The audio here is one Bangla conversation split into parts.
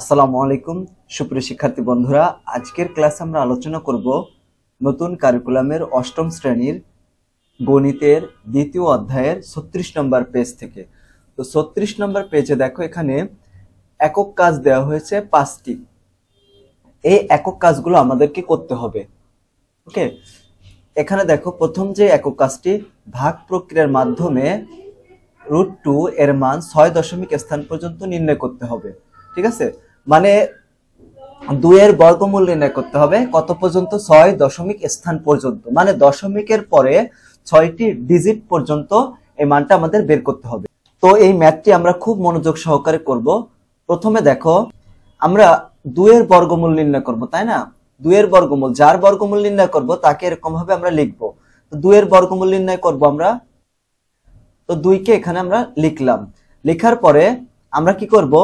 আসসালামু আলাইকুম সুপ্রিয় শিক্ষার্থী বন্ধুরা আজকের ক্লাসে আমরা আলোচনা করব নতুন কারিকুলামের অষ্টম শ্রেণীর গণিতের দ্বিতীয় অধ্যায়ের ছত্রিশ নম্বর পেজ থেকে তো ছত্রিশ নম্বর পেজে দেখো এখানে একক কাজ দেওয়া হয়েছে পাঁচটি এই একক কাজগুলো আমাদেরকে করতে হবে ওকে এখানে দেখো প্রথম যে একক কাজটি ভাগ প্রক্রিয়ার মাধ্যমে রুট টু এর মান ছয় দশমিক স্থান পর্যন্ত নির্ণয় করতে হবে ঠিক আছে মানে দুয়ের বর্গমূল নির্ণয় করতে হবে কত পর্যন্ত ছয় দশমিক স্থান পর্যন্ত মানে দশমিকের পরে ছয়টি ডিজিট পর্যন্ত এই মানটা আমাদের বের করতে হবে তো এই ম্যাথটি আমরা খুব মনোযোগ সহকারে করব প্রথমে দেখো আমরা দুয়ের বর্গমূল নির্ণয় করব তাই না দুয়ের বর্গমূল যার বর্গমূল নির্ণয় করব তাকে এরকম ভাবে আমরা লিখব তো দুয়ের বর্গমূল নির্ণয় করব আমরা তো দুইকে এখানে আমরা লিখলাম লেখার পরে আমরা কি করব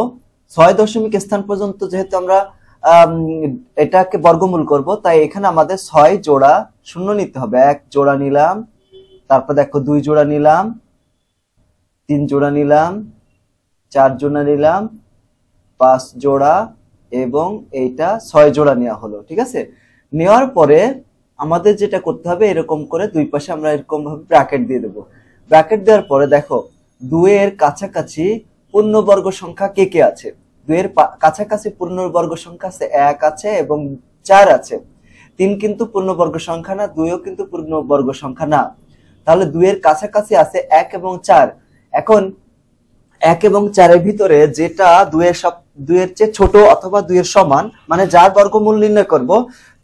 ছয় দশমিক স্থান পর্যন্ত যেহেতু আমরা এটাকে বর্গমূল করব তাই এখানে আমাদের ছয় জোড়া শূন্য নিতে হবে এক জোড়া নিলাম তারপর দেখো দুই জোড়া নিলাম তিন জোড়া নিলাম চার জোড়া নিলাম পাঁচ জোড়া এবং এইটা ছয় জোড়া নেওয়া হলো ঠিক আছে নেওয়ার পরে আমাদের যেটা করতে হবে এরকম করে দুই পাশে আমরা এরকম ভাবে ব্র্যাকেট দিয়ে দেবো ব্র্যাকেট দেওয়ার পরে দেখো দুয়ের কাছাকাছি পূর্ণবর্গ সংখ্যা কে কে আছে দুইয়ের কাছাকাছি পূর্ণবর্গ সংখ্যা আছে এক আছে এবং চার আছে তিন কিন্তু পূর্ণবর্গ সংখ্যা না দুইও কিন্তু পূর্ণবর্গ সংখ্যা না তাহলে দুইয়ের কাছাকাছি আছে এক এবং চার এখন এক এবং চারের ভিতরে যেটা দুয়ের সব দুয়ের চেয়ে ছোট অথবা দুয়ের সমান মানে যার বর্গমূল নির্ণয় করব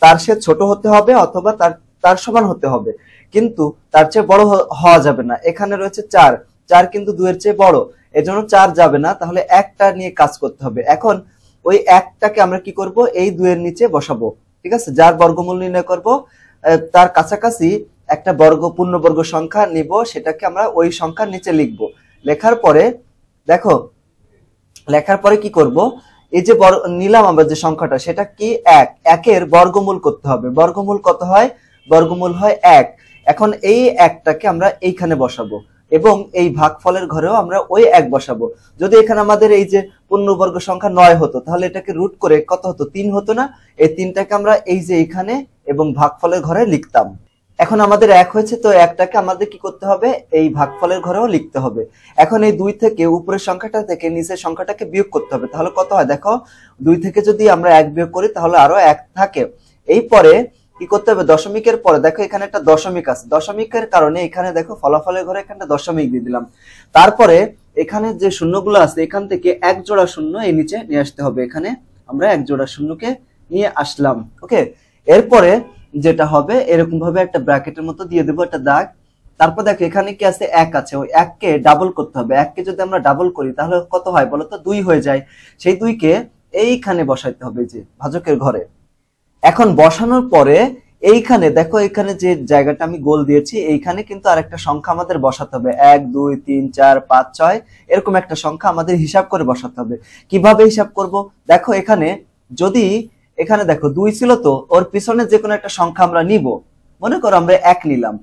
তার সে ছোট হতে হবে অথবা তার তার সমান হতে হবে কিন্তু তার চেয়ে বড় হওয়া যাবে না এখানে রয়েছে চার চার কিন্তু দুয়ের চেয়ে বড় এজন্য চার যাবে না তাহলে একটা নিয়ে কাজ করতে হবে এখন ওই একটাকে আমরা কি করব এই দুয়ের নিচে বসাবো ঠিক আছে যার বর্গমূল নির্ণয় করব তার কাছাকাছি একটা বর্গ পূর্ণবর্গ সংখ্যা নিব সেটাকে আমরা ওই সংখ্যার নিচে লিখব লেখার পরে দেখো লেখার পরে কি করব এই যে নিলাম আমরা যে সংখ্যাটা সেটা কি এক একের বর্গমূল করতে হবে বর্গমূল কত হয় বর্গমূল হয় এক এখন এই একটাকে আমরা এইখানে বসাবো এবং এই ভাগফলের ঘরেও আমরা ওই এক বসাবো যদি এখানে আমাদের এই যে পূর্ণবর্গ সংখ্যা নয় হতো তাহলে এটাকে রুট করে কত হতো তিন হতো না এই তিনটাকে আমরা এই যে এখানে এবং ভাগফলের ঘরে লিখতাম এখন আমাদের এক হয়েছে তো একটাকে আমাদের কি করতে হবে এই ভাগফলের ঘরেও লিখতে হবে এখন এই দুই থেকে উপরের সংখ্যাটা থেকে নিচের সংখ্যাটাকে বিয়োগ করতে হবে তাহলে কত হয় দেখো দুই থেকে যদি আমরা এক বিয়োগ করি তাহলে আরো এক থাকে এই পরে কি করতে হবে দশমিকের পরে দেখো এখানে একটা দশমিক আছে দশমিকের কারণে এখানে দেখো ফলাফলের ঘরে এখানটা দশমিক দিয়ে দিলাম তারপরে এখানে যে শূন্যগুলো আছে এখান থেকে এক জোড়া শূন্য এই নিচে নিয়ে আসতে হবে এখানে আমরা এক জোড়া শূন্যকে নিয়ে আসলাম ওকে এরপরে যেটা হবে এরকম ভাবে একটা ব্র্যাকেটের মতো দিয়ে দেবো একটা দাগ তারপর দেখো এখানে কি আছে এক আছে ওই এককে ডাবল করতে হবে এককে যদি আমরা ডাবল করি তাহলে কত হয় বলতো দুই হয়ে যায় সেই দুইকে এইখানে বসাইতে হবে যে ভাজকের ঘরে এখন বসানোর পরে এইখানে দেখো এখানে যে জায়গাটা আমি গোল দিয়েছি এইখানে কিন্তু আর একটা সংখ্যা আমাদের বসাতে হবে এক দুই তিন চার পাঁচ ছয় এরকম একটা সংখ্যা আমাদের হিসাব করে বসাতে হবে কিভাবে হিসাব করব দেখো এখানে যদি এখানে দেখো দুই ছিল তো ওর পিছনে যে কোনো একটা সংখ্যা আমরা নিব মনে করো আমরা এক নিলাম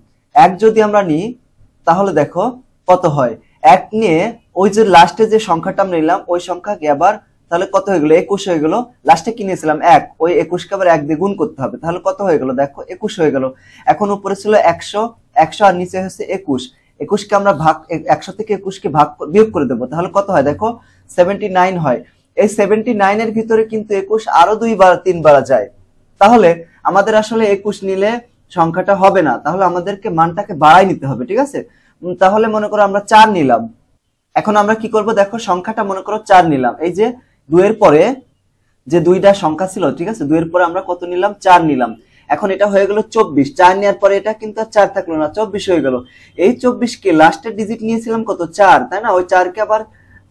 এক যদি আমরা নিই তাহলে দেখো কত হয় এক নিয়ে ওই যে লাস্টে যে সংখ্যাটা আমরা নিলাম ওই সংখ্যাকে আবার তাহলে কত হয়ে গেলো একুশ হয়ে গেলো লাস্টে কিনেছিলাম এক ওই একুশকে আবার এক দিয়ে গুণ করতে হবে তাহলে কত হয়ে গেলো দেখো একুশ হয়ে গেল এখন উপরে ছিল একশো একশো আর নিচে হচ্ছে একুশ একুশকে আমরা ভাগ একশো থেকে একুশকে ভাগ বিয়োগ করে দেবো তাহলে কত হয় দেখো সেভেন্টি নাইন হয় এই সেভেন্টি নাইনের ভিতরে কিন্তু একুশ আরো দুইবার তিনবার যায় তাহলে আমাদের আসলে একুশ নিলে সংখ্যাটা হবে না তাহলে আমাদেরকে মানটাকে বাড়াই নিতে হবে ঠিক আছে তাহলে মনে করো আমরা চার নিলাম এখন আমরা কি করব দেখো সংখ্যাটা মনে করো চার নিলাম এই যে দুয়ের পরে যে দুইটা সংখ্যা ছিল ঠিক আছে দুয়ের পরে আমরা কত নিলাম চার নিলাম এখন এটা হয়ে গেল চব্বিশ চার নেওয়ার পরে এটা কিন্তু আর চার থাকলো না চব্বিশ হয়ে গেল এই চব্বিশ কে লাস্টের ডিজিট নিয়েছিলাম কত চার তাই না ওই চারকে আবার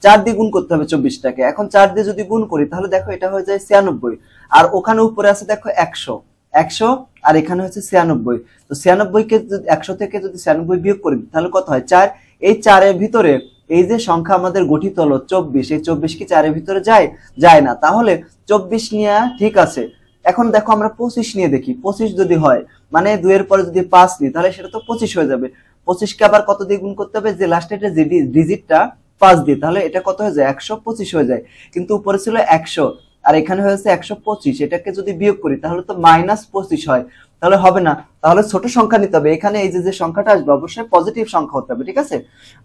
চার দিয়ে গুণ করতে হবে চব্বিশটাকে এখন চার দিয়ে যদি গুণ করি তাহলে দেখো এটা হয়ে যায় ছিয়ানব্বই আর ওখানে উপরে আছে দেখো একশো একশো আর এখানে হচ্ছে ছিয়ানব্বই তো ছিয়ানব্বই কে একশো থেকে যদি ছিয়ানব্বই বিয়োগ করি তাহলে কত হয় চার এই চারের ভিতরে এই যে সংখ্যা আমাদের গঠিত হলো চব্বিশ এই চব্বিশ কি চারের ভিতরে যায় যায় না তাহলে চব্বিশ নিয়ে ঠিক আছে এখন দেখো আমরা পঁচিশ নিয়ে দেখি পঁচিশ যদি হয় মানে দুয়ের পরে যদি পাঁচ নিই তাহলে সেটা তো পঁচিশ হয়ে যাবে পঁচিশকে আবার কত দিয়ে গুণ করতে হবে যে লাস্টে যে ডিজিটটা পাঁচ দিয়ে তাহলে এটা কত হয়ে যায় একশো পঁচিশ হয়ে যায় কিন্তু উপরে ছিল একশো আর এখানে হয়েছে একশো পঁচিশ এটাকে যদি বিয়োগ করি তাহলে তো মাইনাস পঁচিশ হয় তাহলে হবে না তাহলে ছোট সংখ্যা নিতে হবে এখানে এই যে যে সংখ্যাটা আসবে অবশ্যই পজিটিভ সংখ্যা হতে হবে ঠিক আছে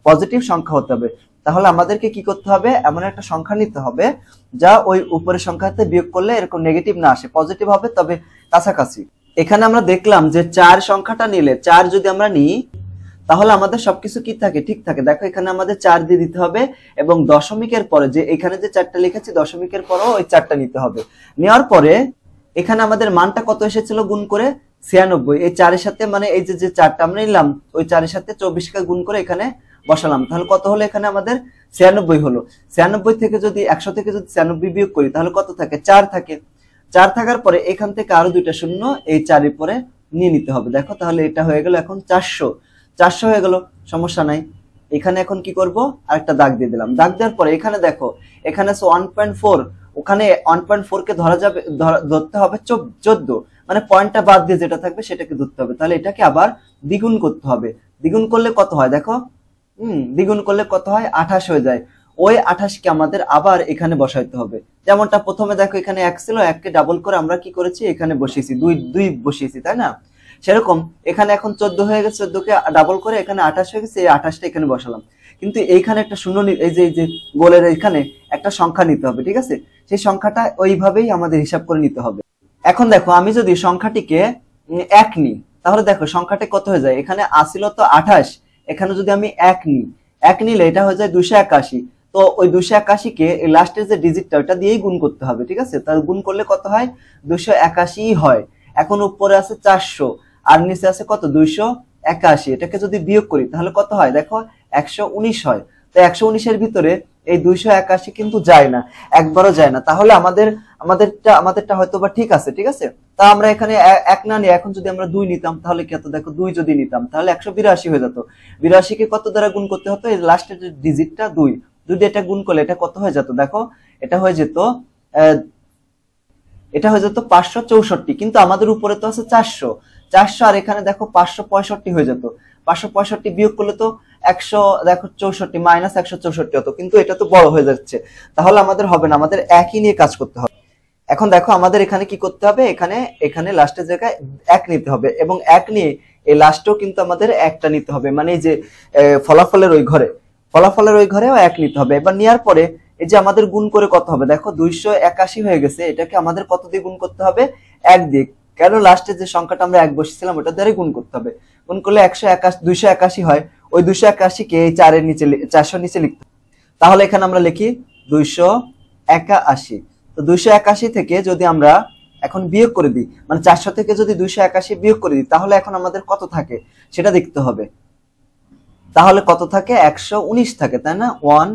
পজিটিভ সংখ্যা হতে হবে তাহলে আমাদেরকে কি করতে হবে এমন একটা সংখ্যা নিতে হবে যা ওই উপরের সংখ্যাতে বিয়োগ করলে এরকম নেগেটিভ না আসে পজিটিভ হবে তবে কাছাকাছি এখানে আমরা দেখলাম যে চার সংখ্যাটা নিলে চার যদি আমরা নিই তাহলে আমাদের সবকিছু কি থাকে ঠিক থাকে দেখো এখানে আমাদের চার দিয়ে দিতে হবে এবং দশমিকের পরে যে এখানে যে চারটা লিখেছি দশমিকের পরেও ওই চারটা নিতে হবে নেওয়ার পরে এখানে আমাদের মানটা কত এসেছিল গুণ করে ছিয়ানব্বই এই চারের সাথে মানে এই যে যে চারটা আমরা নিলাম ওই চারের সাথে চব্বিশকে গুণ করে এখানে বসালাম তাহলে কত হলো এখানে আমাদের ছিয়ানব্বই হলো ছিয়ানব্বই থেকে যদি একশো থেকে যদি ছিয়ানব্বই বিয়োগ করি তাহলে কত থাকে চার থাকে চার থাকার পরে এখান থেকে আরো দুইটা শূন্য এই চারের পরে নিয়ে নিতে হবে দেখো তাহলে এটা হয়ে গেল এখন চারশো চারশো হয়ে গেল সমস্যা নাই এখানে এখন কি করব আরেকটা দাগ দিয়ে দিলাম দাগ দেওয়ার পরে এখানে দেখো এখানে ওয়ান পয়েন্ট ফোর ওখানে ওয়ান পয়েন্ট ফোর কে ধরা যাবে ধরতে হবে চোদ্দ মানে পয়েন্টটা বাদ দিয়ে যেটা থাকবে সেটাকে ধরতে হবে তাহলে এটাকে আবার দ্বিগুণ করতে হবে দ্বিগুণ করলে কত হয় দেখো হুম দ্বিগুণ করলে কত হয় আঠাশ হয়ে যায় ওই আঠাশকে আমাদের আবার এখানে বসাইতে হবে যেমনটা প্রথমে দেখো এখানে এক ছিল এককে ডাবল করে আমরা কি করেছি এখানে বসিয়েছি দুই দুই বসিয়েছি তাই না সেরকম এখানে এখন চোদ্দ হয়ে গেছে চোদ্দকে ডাবল করে এখানে আঠাশ হয়ে গেছে এই আঠাশটা এখানে বসালাম কিন্তু এইখানে একটা শূন্য এই যে এই যে গোলের এখানে একটা সংখ্যা নিতে হবে ঠিক আছে সেই সংখ্যাটা ওইভাবেই আমাদের হিসাব করে নিতে হবে এখন দেখো আমি যদি সংখ্যাটিকে এক নিই তাহলে দেখো সংখ্যাটি কত হয়ে যায় এখানে আসিল তো আঠাশ এখানে যদি আমি এক নিই এক নিলে এটা হয়ে যায় দুশো একাশি তো ওই দুশো একাশিকে লাস্টের যে ডিজিটটা ওটা দিয়েই গুণ করতে হবে ঠিক আছে তার গুণ করলে কত হয় দুশো একাশি হয় এখন উপরে আছে চারশো আর নিচে আছে কত দুইশো একাশি এটাকে যদি বিয়োগ করি তাহলে কত হয় দেখো একশো উনিশ হয় তো একশো উনিশের ভিতরে এই দুইশো একাশি কিন্তু যায় না একবারও যায় না তাহলে আমাদের আমাদেরটা আমাদেরটা হয়তো বা ঠিক আছে ঠিক আছে তা আমরা এখানে এক না নিয়ে এখন যদি আমরা দুই নিতাম তাহলে কি হতো দেখো দুই যদি নিতাম তাহলে একশো বিরাশি হয়ে যেত বিরাশিকে কত দ্বারা গুণ করতে হতো এই লাস্টের যে ডিজিটটা দুই যদি এটা গুণ করলে এটা কত হয়ে যেত দেখো এটা হয়ে যেত এটা হয়ে যেত পাঁচশো চৌষট্টি কিন্তু আমাদের উপরে তো আছে চারশো চারশো আর এখানে দেখো পাঁচশো পঁয়ষট্টি হয়ে যেত পাঁচশো পঁয়ষট্টি বিয়োগ করলে তো একশো দেখো চৌষট্টি মাইনাস একশো চৌষট্টি হতো কিন্তু এটা তো বড় হয়ে যাচ্ছে তাহলে আমাদের হবে না আমাদের একই নিয়ে কাজ করতে হবে এখন দেখো আমাদের এখানে কি করতে হবে এখানে এখানে লাস্টের জায়গায় এক নিতে হবে এবং এক নিয়ে এই লাস্টও কিন্তু আমাদের একটা নিতে হবে মানে যে ফলাফলের ওই ঘরে ফলাফলের ওই ঘরেও এক নিতে হবে এবার নেওয়ার পরে এই যে আমাদের গুণ করে কত হবে দেখো দুইশো একাশি হয়ে গেছে এটাকে আমাদের কত দিয়ে গুণ করতে হবে এক দিক কেন লাস্টে যে সংখ্যাটা আমরা এক বসেছিলাম ওটা দ্বারাই গুণ করতে হবে গুণ করলে একশো একাশি দুইশো একাশি হয় ওই দুইশো একাশিকে এই চারের নিচে চারশো নিচে লিখতে তাহলে এখানে আমরা লিখি দুইশো একাশি তো দুইশো একাশি থেকে যদি আমরা এখন বিয়োগ করে দিই মানে চারশো থেকে যদি দুইশো একাশি বিয়োগ করে দিই তাহলে এখন আমাদের কত থাকে সেটা দেখতে হবে তাহলে কত থাকে একশো উনিশ থাকে তাই না one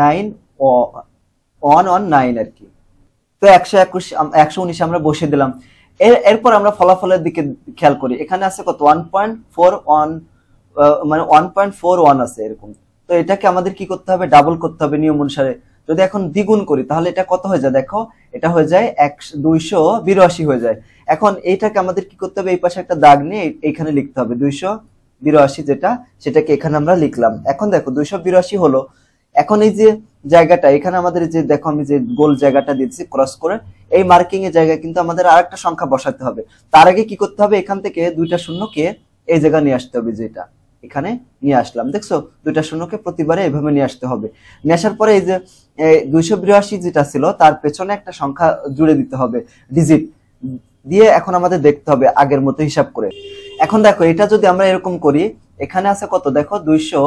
nine one one nine আর কি তো একশো একুশ একশো উনিশ আমরা বসে দিলাম এরপর আমরা ফলাফলের দিকে খেয়াল করি এখানে আছে কত ওয়ান পয়েন্ট ফোর ওয়ান মানে ওয়ান পয়েন্ট ফোর ওয়ান আছে এরকম তো এটাকে আমাদের কি করতে হবে ডাবল করতে হবে নিয়ম অনুসারে যদি এখন দ্বিগুণ করি তাহলে এটা কত হয়ে যায় দেখো এটা হয়ে যায় এক দুইশো বিরাশি হয়ে যায় এখন এইটাকে আমাদের কি করতে হবে এই পাশে একটা দাগ নিয়ে এইখানে লিখতে হবে দুইশো বিরাশি যেটা সেটাকে এখানে আমরা লিখলাম এখন দেখো দুইশো বিরাশি হলো এখন এই যে জায়গাটা এখানে আমাদের যে দেখো আমি যে গোল জায়গাটা দিচ্ছি ক্রস করে এই মার্কিং এর জায়গায় কিন্তু আমাদের আর একটা সংখ্যা বসাতে হবে তার আগে কি করতে হবে এখান থেকে দুইটা শূন্যকে এই জায়গায় নিয়ে আসতে হবে যেটা এখানে নিয়ে আসলাম দেখছো দুইটা শূন্যকে প্রতিবারে এভাবে নিয়ে আসতে হবে নিয়ে আসার পরে এই যে দুইশো বিরাশি যেটা ছিল তার পেছনে একটা সংখ্যা জুড়ে দিতে হবে ডিজিট দিয়ে এখন আমাদের দেখতে হবে আগের মতো হিসাব করে এখন দেখো এটা যদি আমরা এরকম করি এখানে আছে কত দেখো দুইশো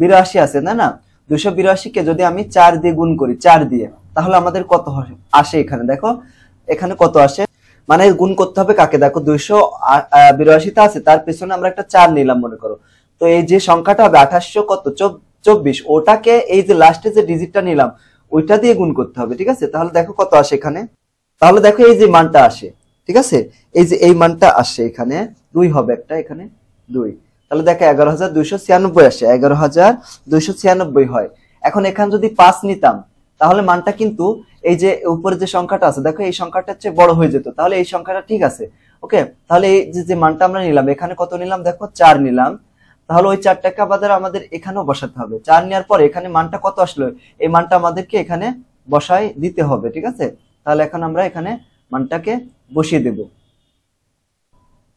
বিরাশি আছে না না দুশো বিরাশিকে যদি আমি চার দিয়ে গুণ করি চার দিয়ে তাহলে আমাদের কত আসে এখানে দেখো এখানে কত আসে মানে গুণ করতে হবে কাকে দেখো দুইশো বিরাশিতে আছে তার পেছনে আমরা একটা চার নিলাম মনে করো তো এই যে সংখ্যাটা হবে আঠাশশো কত চব্বিশ ওটাকে এই যে লাস্টে যে ডিজিটটা নিলাম ওইটা দিয়ে গুণ করতে হবে ঠিক আছে তাহলে দেখো কত আসে এখানে তাহলে দেখো এই যে মানটা আসে ঠিক আছে এই যে এই মানটা আসে এখানে দুই হবে একটা এখানে দুই তাহলে দেখো এগারো হাজার দুইশো ছিয়ানব্বই আসে এগারো হাজার দুইশো ছিয়ানব্বই হয় এখন এখানে যদি পাঁচ নিতাম তাহলে মানটা কিন্তু এই যে উপরে যে সংখ্যাটা আছে দেখো এই সংখ্যাটা হচ্ছে বড় হয়ে যেত তাহলে এই সংখ্যাটা ঠিক আছে ওকে তাহলে এই যে মানটা আমরা নিলাম এখানে কত নিলাম দেখো চার নিলাম তাহলে ওই চার টাকা বাজার আমাদের এখানেও বসাতে হবে চার নেওয়ার পর এখানে মানটা কত আসলো এই মানটা আমাদেরকে এখানে বসায় দিতে হবে ঠিক আছে তাহলে এখন আমরা এখানে মানটাকে বসিয়ে দেবো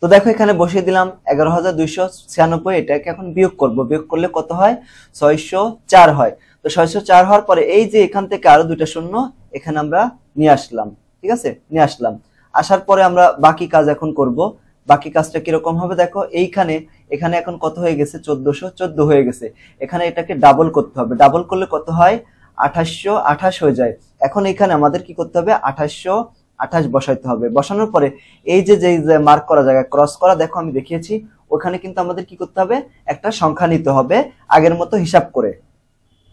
তো দেখো এখানে বসিয়ে দিলাম এগারো হাজার দুইশো ছিয়ানব্বই এটাকে এখন বিয়োগ করব বিয়োগ করলে কত হয় ছয়শো চার হয় তো ছয়শো চার হওয়ার পরে এই যে এখান থেকে আরো দুইটা শূন্য এখানে আমরা নিয়ে আসলাম ঠিক আছে নিয়ে আসলাম আসার পরে আমরা বাকি কাজ এখন করব বাকি কাজটা কিরকম হবে দেখো এইখানে এখানে এখন কত হয়ে গেছে চোদ্দশো চোদ্দ হয়ে গেছে এখানে এটাকে ডাবল করতে হবে ডাবল করলে কত হয় আঠাশশো আঠাশ হয়ে যায় এখন এখানে আমাদের কি করতে হবে আঠাশশো আঠাশ বসাইতে হবে বসানোর পরে এই যে যে মার্ক করা জায়গা ক্রস করা দেখো আমি দেখিয়েছি ওখানে কিন্তু আমাদের কি করতে হবে একটা সংখ্যা নিতে হবে আগের মতো হিসাব করে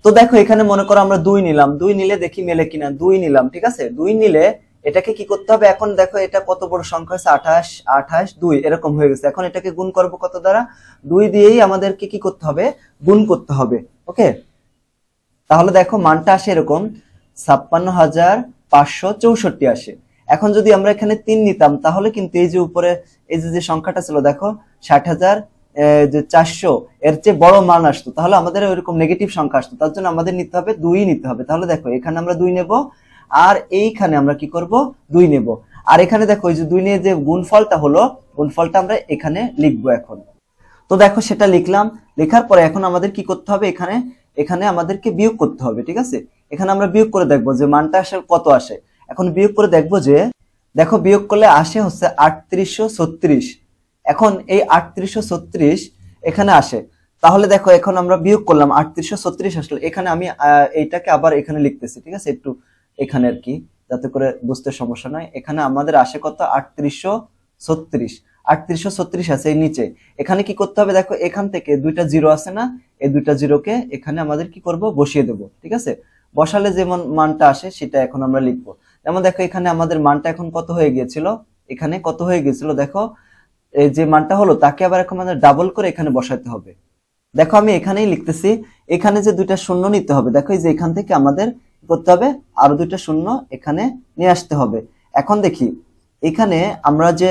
তো দেখো এখানে মনে করো আমরা দুই নিলাম দুই নিলে দেখি মেলে কিনা দুই নিলাম ঠিক আছে দুই নিলে এটাকে কি করতে হবে এখন দেখো এটা কত বড় সংখ্যা হচ্ছে আঠাশ আঠাশ দুই এরকম হয়ে গেছে এখন এটাকে গুণ করবো কত দ্বারা দুই দিয়েই আমাদেরকে কি করতে হবে গুণ করতে হবে ওকে তাহলে দেখো মানটা আসে এরকম ছাপ্পান্ন হাজার পাঁচশো চৌষট্টি আসে এখন যদি আমরা এখানে তিন নিতাম তাহলে কিন্তু এই যে উপরে এই যে যে সংখ্যাটা ছিল দেখো ষাট হাজার যে চারশো এর চেয়ে বড় মান আসতো তাহলে আমাদের ওইরকম নেগেটিভ সংখ্যা আসতো তার জন্য আমাদের নিতে হবে দুই নিতে হবে তাহলে দেখো এখানে আমরা দুই নেব আর এইখানে আমরা কি করব দুই নেব আর এখানে দেখো এই যে দুই নিয়ে যে গুণফলটা হলো গুণফলটা আমরা এখানে লিখবো এখন তো দেখো সেটা লিখলাম লেখার পরে এখন আমাদের কি করতে হবে এখানে এখানে আমাদেরকে বিয়োগ করতে হবে ঠিক আছে এখানে আমরা বিয়োগ করে দেখবো যে মানটা আসলে কত আসে এখন বিয়োগ করে দেখবো যে দেখো বিয়োগ করলে আসে হচ্ছে আটত্রিশশো ছত্রিশ এখন এই আটত্রিশশো ছত্রিশ এখানে আসে তাহলে দেখো এখন আমরা বিয়োগ করলাম আটত্রিশশো ছত্রিশ আসলে এখানে আমি এইটাকে আবার এখানে লিখতেছি ঠিক আছে একটু এখানে আর কি যাতে করে বুঝতে সমস্যা নয় এখানে আমাদের আসে কত আটত্রিশশো ছত্রিশ আটত্রিশশো ছত্রিশ আছে এই নিচে এখানে কি করতে হবে দেখো এখান থেকে দুইটা জিরো আছে না এই দুইটা জিরোকে এখানে আমাদের কি করব বসিয়ে দেব ঠিক আছে বসালে যেমন মানটা আসে সেটা এখন আমরা লিখবো যেমন দেখো এখানে আমাদের মানটা এখন কত হয়ে গিয়েছিল এখানে কত হয়ে গিয়েছিল দেখো এই যে মানটা হলো তাকে আবার এখন আমাদের ডাবল করে এখানে বসাতে হবে দেখো আমি এখানেই লিখতেছি এখানে যে দুইটা শূন্য নিতে হবে দেখো এই যে এখান থেকে আমাদের করতে হবে আরো দুইটা শূন্য এখানে নিয়ে আসতে হবে এখন দেখি এখানে আমরা যে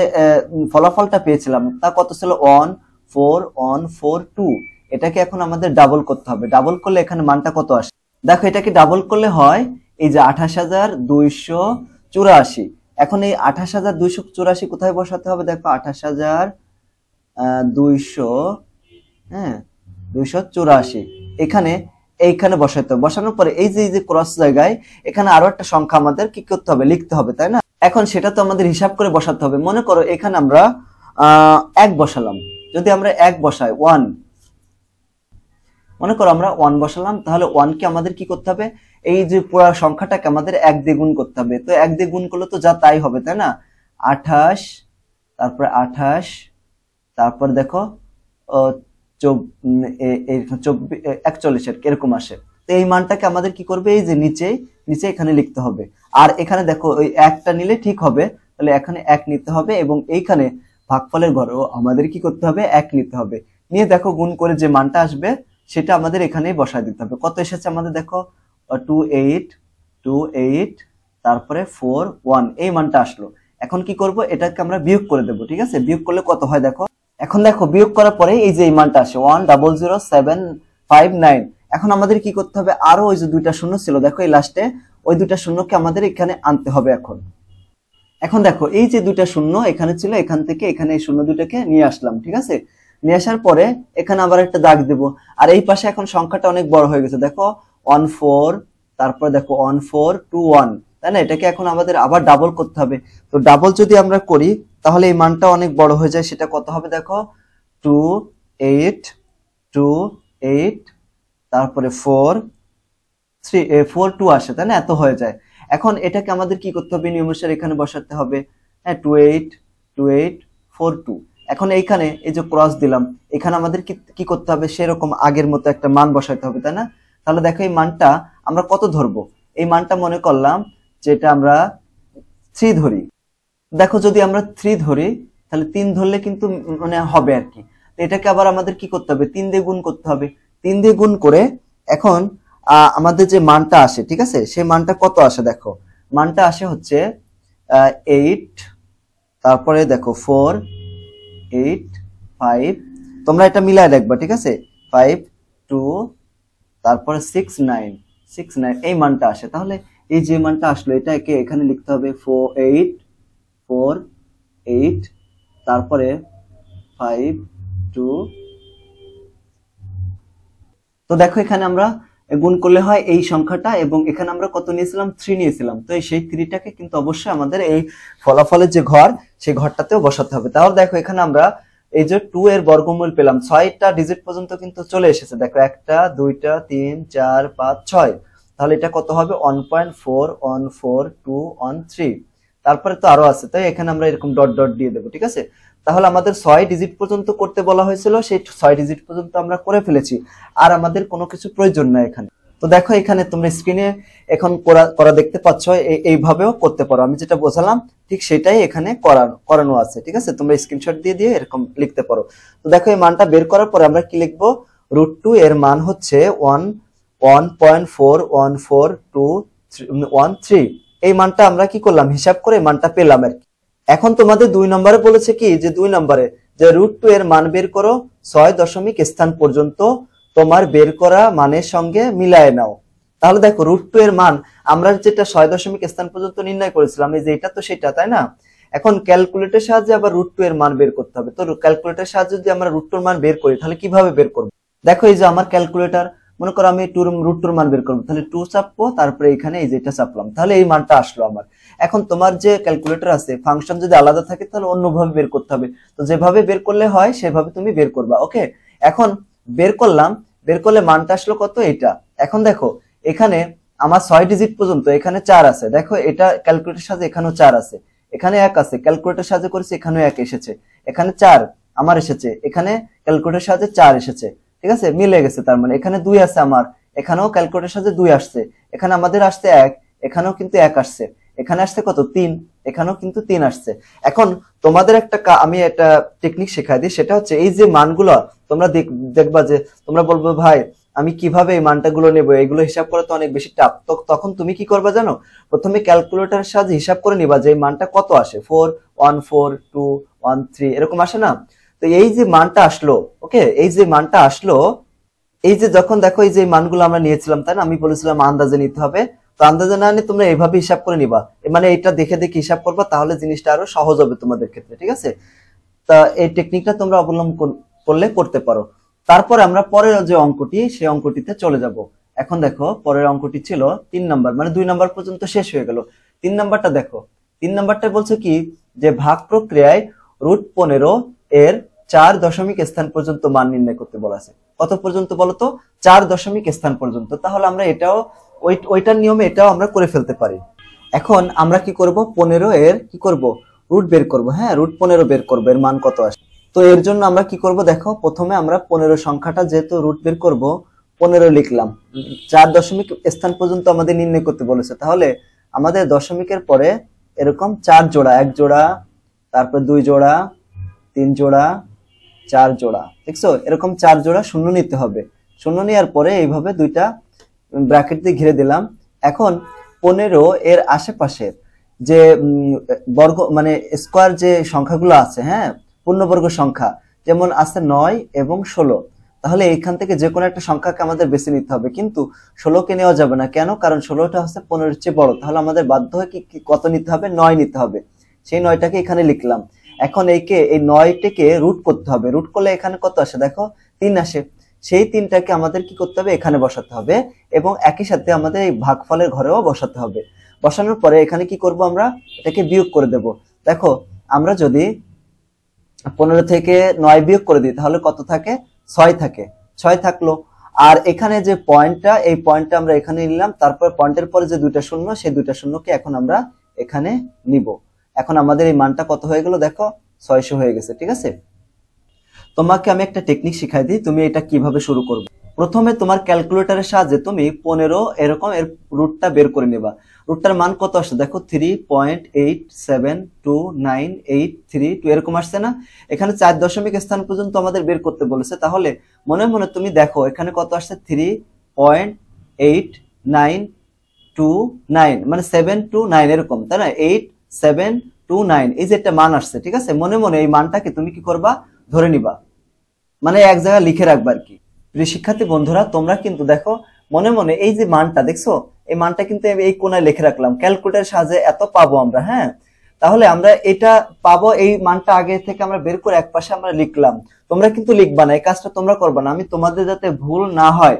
ফলাফলটা পেয়েছিলাম তা কত ছিল one four one four two এটাকে এখন আমাদের ডাবল করতে হবে ডাবল করলে এখানে মানটা কত আসে দেখো এটাকে ডাবল করলে হয় এই যে আঠাশ হাজার দুইশো চুরাশি এখন এই আঠাশ হাজার দুইশো চুরাশি কোথায় বসাতে হবে দেখো আঠাশ হাজার দুইশো হ্যাঁ দুইশো চুরাশি এখানে এইখানে বসাতে হবে বসানোর পরে এই যে এই যে ক্রস জায়গায় এখানে আরো একটা সংখ্যা আমাদের কি করতে হবে লিখতে হবে তাই না এখন সেটা তো আমাদের হিসাব করে বসাতে হবে মনে করো এখানে আমরা এক বসালাম যদি আমরা এক বসাই ওয়ান মনে করো আমরা ওয়ান বসালাম তাহলে ওয়ানকে আমাদের কি করতে হবে এই যে পুরো সংখ্যাটাকে আমাদের এক দিয়ে গুণ করতে হবে তো এক দিয়ে গুণ করলে তো যা তাই হবে তাই না আঠাশ তারপরে আঠাশ তারপর দেখো একচল্লিশ এরকম আসে তো এই মানটাকে আমাদের কি করবে এই যে নিচে নিচে এখানে লিখতে হবে আর এখানে দেখো ওই একটা নিলে ঠিক হবে তাহলে এখানে এক নিতে হবে এবং এইখানে ভাগফলের ঘরেও আমাদের কি করতে হবে এক নিতে হবে নিয়ে দেখো গুণ করে যে মানটা আসবে সেটা আমাদের এখানেই বসায় দিতে হবে কত এসেছে আমাদের দেখো টু এইট টু এইট তারপরে ফোর ওয়ান এই মানটা আসলো এখন কি করব এটাকে আমরা বিয়োগ করে দেবো ঠিক আছে বিয়োগ করলে কত হয় দেখো এখন দেখো বিয়োগ করার পরে এই যে এই মানটা আসে one double zero seven five nine এখন আমাদের কি করতে হবে আরো ওই যে দুইটা শূন্য ছিল দেখো এই লাস্টে ওই দুইটা শূন্যকে আমাদের এখানে আনতে হবে এখন এখন দেখো এই যে দুইটা শূন্য এখানে ছিল এখান থেকে এখানে এই শূন্য দুটাকে নিয়ে আসলাম ঠিক আছে নিয়ে আসার পরে এখানে আবার একটা দাগ দেব আর এই পাশে এখন সংখ্যাটা অনেক বড় হয়ে গেছে দেখো ওয়ান ফোর তারপর দেখো ওয়ান ফোর টু ওয়ান তাই না এটাকে এখন আমাদের আবার ডাবল করতে হবে তো ডাবল যদি আমরা করি তাহলে এই মানটা অনেক বড় হয়ে যায় সেটা কত হবে দেখো টু এইট টু এইট তারপরে ফোর থ্রি ফোর টু আসে তাই না এত হয়ে যায় এখন এটাকে আমাদের কি করতে হবে নিয়মানুসারে এখানে বসাতে হবে হ্যাঁ two eight two eight four two এখন এইখানে এই যে ক্রস দিলাম এখানে আমাদের কি করতে হবে সেরকম আগের মতো একটা মান বসাতে হবে তাই না তাহলে দেখো এই মানটা আমরা কত ধরবো এই মানটা মনে করলাম যেটা আমরা থ্রি ধরি দেখো যদি আমরা থ্রি ধরি তাহলে তিন ধরলে কিন্তু মানে হবে আর কি এটাকে আবার আমাদের কি করতে হবে তিন দিয়ে গুণ করতে হবে তিন দিয়ে গুণ করে এখন আমাদের যে মানটা আসে ঠিক আছে সেই মানটা কত আসে দেখো মানটা আসে হচ্ছে এইট তারপরে দেখো ফোর এইট ফাইভ তোমরা এটা মিলায় রাখবা ঠিক আছে ফাইভ টু তারপরে সিক্স নাইন সিক্স নাইন এই মানটা আসে তাহলে এই যে মানটা আসলো এটাকে এখানে লিখতে হবে ফোর এইট ফোর এইট তারপরে ফাইভ টু তো দেখো এখানে আমরা গুণ করলে হয় এই সংখ্যাটা এবং এখানে আমরা কত নিয়েছিলাম থ্রি নিয়েছিলাম তো সেই থ্রিটাকে কিন্তু অবশ্যই আমাদের এই ফলাফলের যে ঘর সেই ঘরটাতেও বসাতে হবে তাহলে দেখো এখানে আমরা এই যে টু এর বর্গমূল পেলাম ছয়টা ডিজিট পর্যন্ত কিন্তু চলে এসেছে দেখো একটা দুইটা তিন চার পাঁচ ছয় তাহলে এটা কত হবে one point four one four two one three তারপরে তো আরো আছে তাই এখানে আমরা এরকম ডট ডট দিয়ে দেবো ঠিক আছে তাহলে আমাদের ছয় ডিজিট পর্যন্ত করতে বলা হয়েছিল সেই ছয় ডিজিট পর্যন্ত আমরা করে ফেলেছি আর আমাদের কোনো কিছু প্রয়োজন না এখানে তো দেখো এখানে তোমরা স্ক্রিনে এখন করা দেখতে পাচ্ছ এইভাবেও করতে পারো আমি যেটা বোঝালাম ঠিক সেটাই এখানে করানো করানো আছে ঠিক আছে তোমরা স্ক্রিনশট দিয়ে দিয়ে এরকম লিখতে পারো তো দেখো এই মানটা বের করার পরে আমরা কি লিখবো রুট টু এর মান হচ্ছে one one point four one four two one three এই মানটা আমরা কি করলাম হিসাব করে মানটা পেলাম আর কি এখন তোমাদের দুই নম্বরে বলেছে কি যে দুই নম্বরে যে রুট টু এর মান বের করো ছয় দশমিক স্থান পর্যন্ত তোমার বের করা মানের সঙ্গে মিলায় নাও তাহলে দেখো রুট টু এর মান আমরা যেটা ছয় দশমিক স্থান পর্যন্ত নির্ণয় করেছিলাম এই যে এটা তো সেটা তাই না এখন ক্যালকুলেটের সাহায্যে আবার রুট টু এর মান বের করতে হবে তো ক্যালকুলেটের সাহায্যে যদি আমরা রুট টুর মান বের করি তাহলে কিভাবে বের করবো দেখো এই যে আমার ক্যালকুলেটার মনে করো আমি টুর রুট টুর মান বের করবো তাহলে টু চাপবো তারপরে এখানে এই যেটা চাপলাম তাহলে এই মানটা আসলো আমার এখন তোমার যে ক্যালকুলেটর আছে ফাংশন যদি আলাদা থাকে তাহলে অন্যভাবে বের করতে হবে তো যেভাবে বের করলে হয় সেভাবে তুমি বের করবা ওকে এখন বের করলাম বের করলে মানটা আসলো কত এটা এখন দেখো এখানে আমার ছয় ডিজিট পর্যন্ত এখানে চার আছে দেখো এটা ক্যালকুলেটার সাজে এখানেও চার আছে এখানে এক আছে ক্যালকুলেটার সাজে করেছে এখানেও এক এসেছে এখানে চার আমার এসেছে এখানে ক্যালকুলেটার সাজে চার এসেছে ঠিক আছে মিলে গেছে তার মানে এখানে দুই আছে আমার এখানেও ক্যালকুলেটার সাজে দুই আসছে এখানে আমাদের আসছে এক এখানেও কিন্তু এক আসছে এখানে আসছে কত তিন এখানেও কিন্তু তিন আসছে এখন তোমাদের একটা আমি একটা টেকনিক শেখাই দিই সেটা হচ্ছে এই যে মানগুলো তোমরা দেখবা যে তোমরা বলবো ভাই আমি কিভাবে এই মানটা গুলো নেব এগুলো হিসাব করা তো অনেক বেশি টাফ তখন তুমি কি করবা জানো প্রথমে ক্যালকুলেটার সাহায্যে হিসাব করে নিবা যে এই মানটা কত আসে four one four two one three এরকম আসে না তো এই যে মানটা আসলো ওকে এই যে মানটা আসলো এই যে যখন দেখো এই যে মানগুলো আমরা নিয়েছিলাম তাই না আমি বলেছিলাম আন্দাজে নিতে হবে তো আন্দাজে না নিয়ে তোমরা এইভাবে হিসাব করে নিবা মানে এটা দেখে দেখে হিসাব করবা তাহলে জিনিসটা আরো সহজ হবে তোমাদের ক্ষেত্রে ঠিক আছে তা এই টেকনিকটা তোমরা অবলম্বন করলে করতে পারো তারপরে আমরা পরের যে অঙ্কটি সেই অঙ্কটিতে চলে যাব এখন দেখো পরের অঙ্কটি ছিল তিন নাম্বার মানে দুই নাম্বার পর্যন্ত শেষ হয়ে গেল তিন নাম্বারটা দেখো তিন নাম্বারটা বলছে কি যে ভাগ প্রক্রিয়ায় রুট পনেরো এর চার দশমিক স্থান পর্যন্ত মান নির্ণয় করতে বলা আছে কত পর্যন্ত বলতো চার দশমিক স্থান পর্যন্ত তাহলে আমরা এটাও ওইটার নিয়মে এটাও আমরা করে ফেলতে পারি এখন আমরা কি করব পনেরো এর কি করব রুট বের করব হ্যাঁ রুট পনেরো বের করবো এর মান কত আসে তো এর জন্য আমরা কি করব দেখো প্রথমে আমরা পনেরো সংখ্যাটা যেহেতু রুট বের করব পনেরো লিখলাম চার দশমিক স্থান পর্যন্ত আমাদের নির্ণয় করতে বলেছে তাহলে আমাদের দশমিকের পরে এরকম চার জোড়া এক জোড়া তারপর দুই জোড়া তিন জোড়া চার জোড়া দেখছো এরকম চার জোড়া শূন্য নিতে হবে শূন্য নেওয়ার পরে এইভাবে দুইটা ব্র্যাকেট দিয়ে ঘিরে দিলাম এখন পনেরো এর আশেপাশের যে বর্গ মানে স্কোয়ার যে সংখ্যাগুলো আছে হ্যাঁ পূর্ণবর্গ সংখ্যা যেমন আছে নয় এবং ষোলো তাহলে এখান থেকে যে কোনো একটা সংখ্যাকে আমাদের বেছে নিতে হবে কিন্তু ষোলোকে নেওয়া যাবে না কেন কারণ ষোলোটা হচ্ছে পনেরোর চেয়ে বড় তাহলে আমাদের বাধ্য হয় কি কত নিতে হবে নয় নিতে হবে সেই নয়টাকে এখানে লিখলাম এখন এইকে এই নয়টাকে রুট করতে হবে রুট করলে এখানে কত আসে দেখো তিন আসে সেই তিনটাকে আমাদের কি করতে হবে এখানে বসাতে হবে এবং একই সাথে আমাদের এই ভাগফলের ঘরেও বসাতে হবে বসানোর পরে এখানে কি করব আমরা এটাকে বিয়োগ করে দেব দেখো আমরা যদি পনেরো থেকে নয় বিয়োগ করে দিই তাহলে কত থাকে ছয় থাকে ছয় থাকলো আর এখানে যে পয়েন্টটা এই পয়েন্টটা আমরা এখানে নিলাম তারপর পয়েন্টের পরে যে দুইটা শূন্য সেই দুইটা শূন্যকে এখন আমরা এখানে নিব এখন আমাদের এই মানটা কত হয়ে গেল দেখো ছয়শো হয়ে গেছে ঠিক আছে তোমাকে আমি একটা টেকনিক শিখাই দিই তুমি এটা কিভাবে শুরু করবে প্রথমে তোমার ক্যালকুলেটরের সাহায্যে তুমি পনেরো এরকম এর রুটটা বের করে নেবা রুটটার মান কত আসছে দেখো three point eight seven two nine eight three two এরকম আসছে না এখানে চার দশমিক স্থান পর্যন্ত আমাদের বের করতে বলেছে তাহলে মনে মনে তুমি দেখো এখানে কত আসছে three point eight nine two nine মানে সেভেন টু নাইন এরকম তাই না এইট সেভেন টু নাইন এই যে একটা মান আসছে ঠিক আছে মনে মনে এই মানটাকে তুমি কি করবা ধরে নিবা মানে এক জায়গায় লিখে রাখবা আর কি প্রিয় শিক্ষার্থী বন্ধুরা তোমরা কিন্তু দেখো মনে মনে এই যে মানটা দেখছো এই মানটা কিন্তু এই কোনায় লিখে রাখলাম ক্যালকুলেটার সাহায্যে এত পাবো আমরা হ্যাঁ তাহলে আমরা এটা পাবো এই মানটা আগে থেকে আমরা বের করে এক পাশে আমরা লিখলাম তোমরা কিন্তু লিখবা না এই কাজটা তোমরা করবা না আমি তোমাদের যাতে ভুল না হয়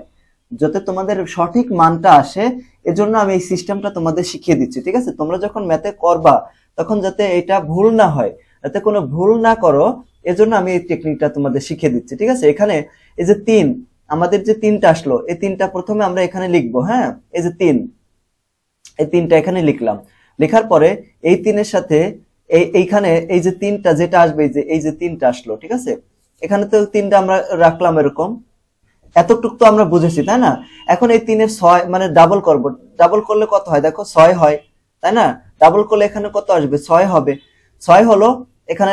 যাতে তোমাদের সঠিক মানটা আসে এজন্য আমি এই সিস্টেমটা তোমাদের শিখিয়ে দিচ্ছি ঠিক আছে তোমরা যখন ম্যাথে করবা তখন যাতে এটা ভুল না হয় যাতে কোনো ভুল না করো এজন্য আমি এই টেকনিকটা তোমাদের শিখিয়ে দিচ্ছি ঠিক আছে এখানে এই যে তিন আমাদের যে তিনটা আসলো এই তিনটা প্রথমে আমরা এখানে লিখবো হ্যাঁ এই যে তিন এই তিনটা এখানে লিখলাম লেখার পরে এই তিনের সাথে এই এইখানে এই যে তিনটা যেটা আসবে যে এই যে তিনটা আসলো ঠিক আছে এখানে তো তিনটা আমরা রাখলাম এরকম এতটুক তো আমরা বুঝেছি তাই না এখন এই তিনের ছয় মানে ডাবল করব ডাবল করলে কত হয় দেখো ছয় হয় তাই না ডাবল করলে এখানে কত আসবে ছয় হবে ছয় হলো এখানে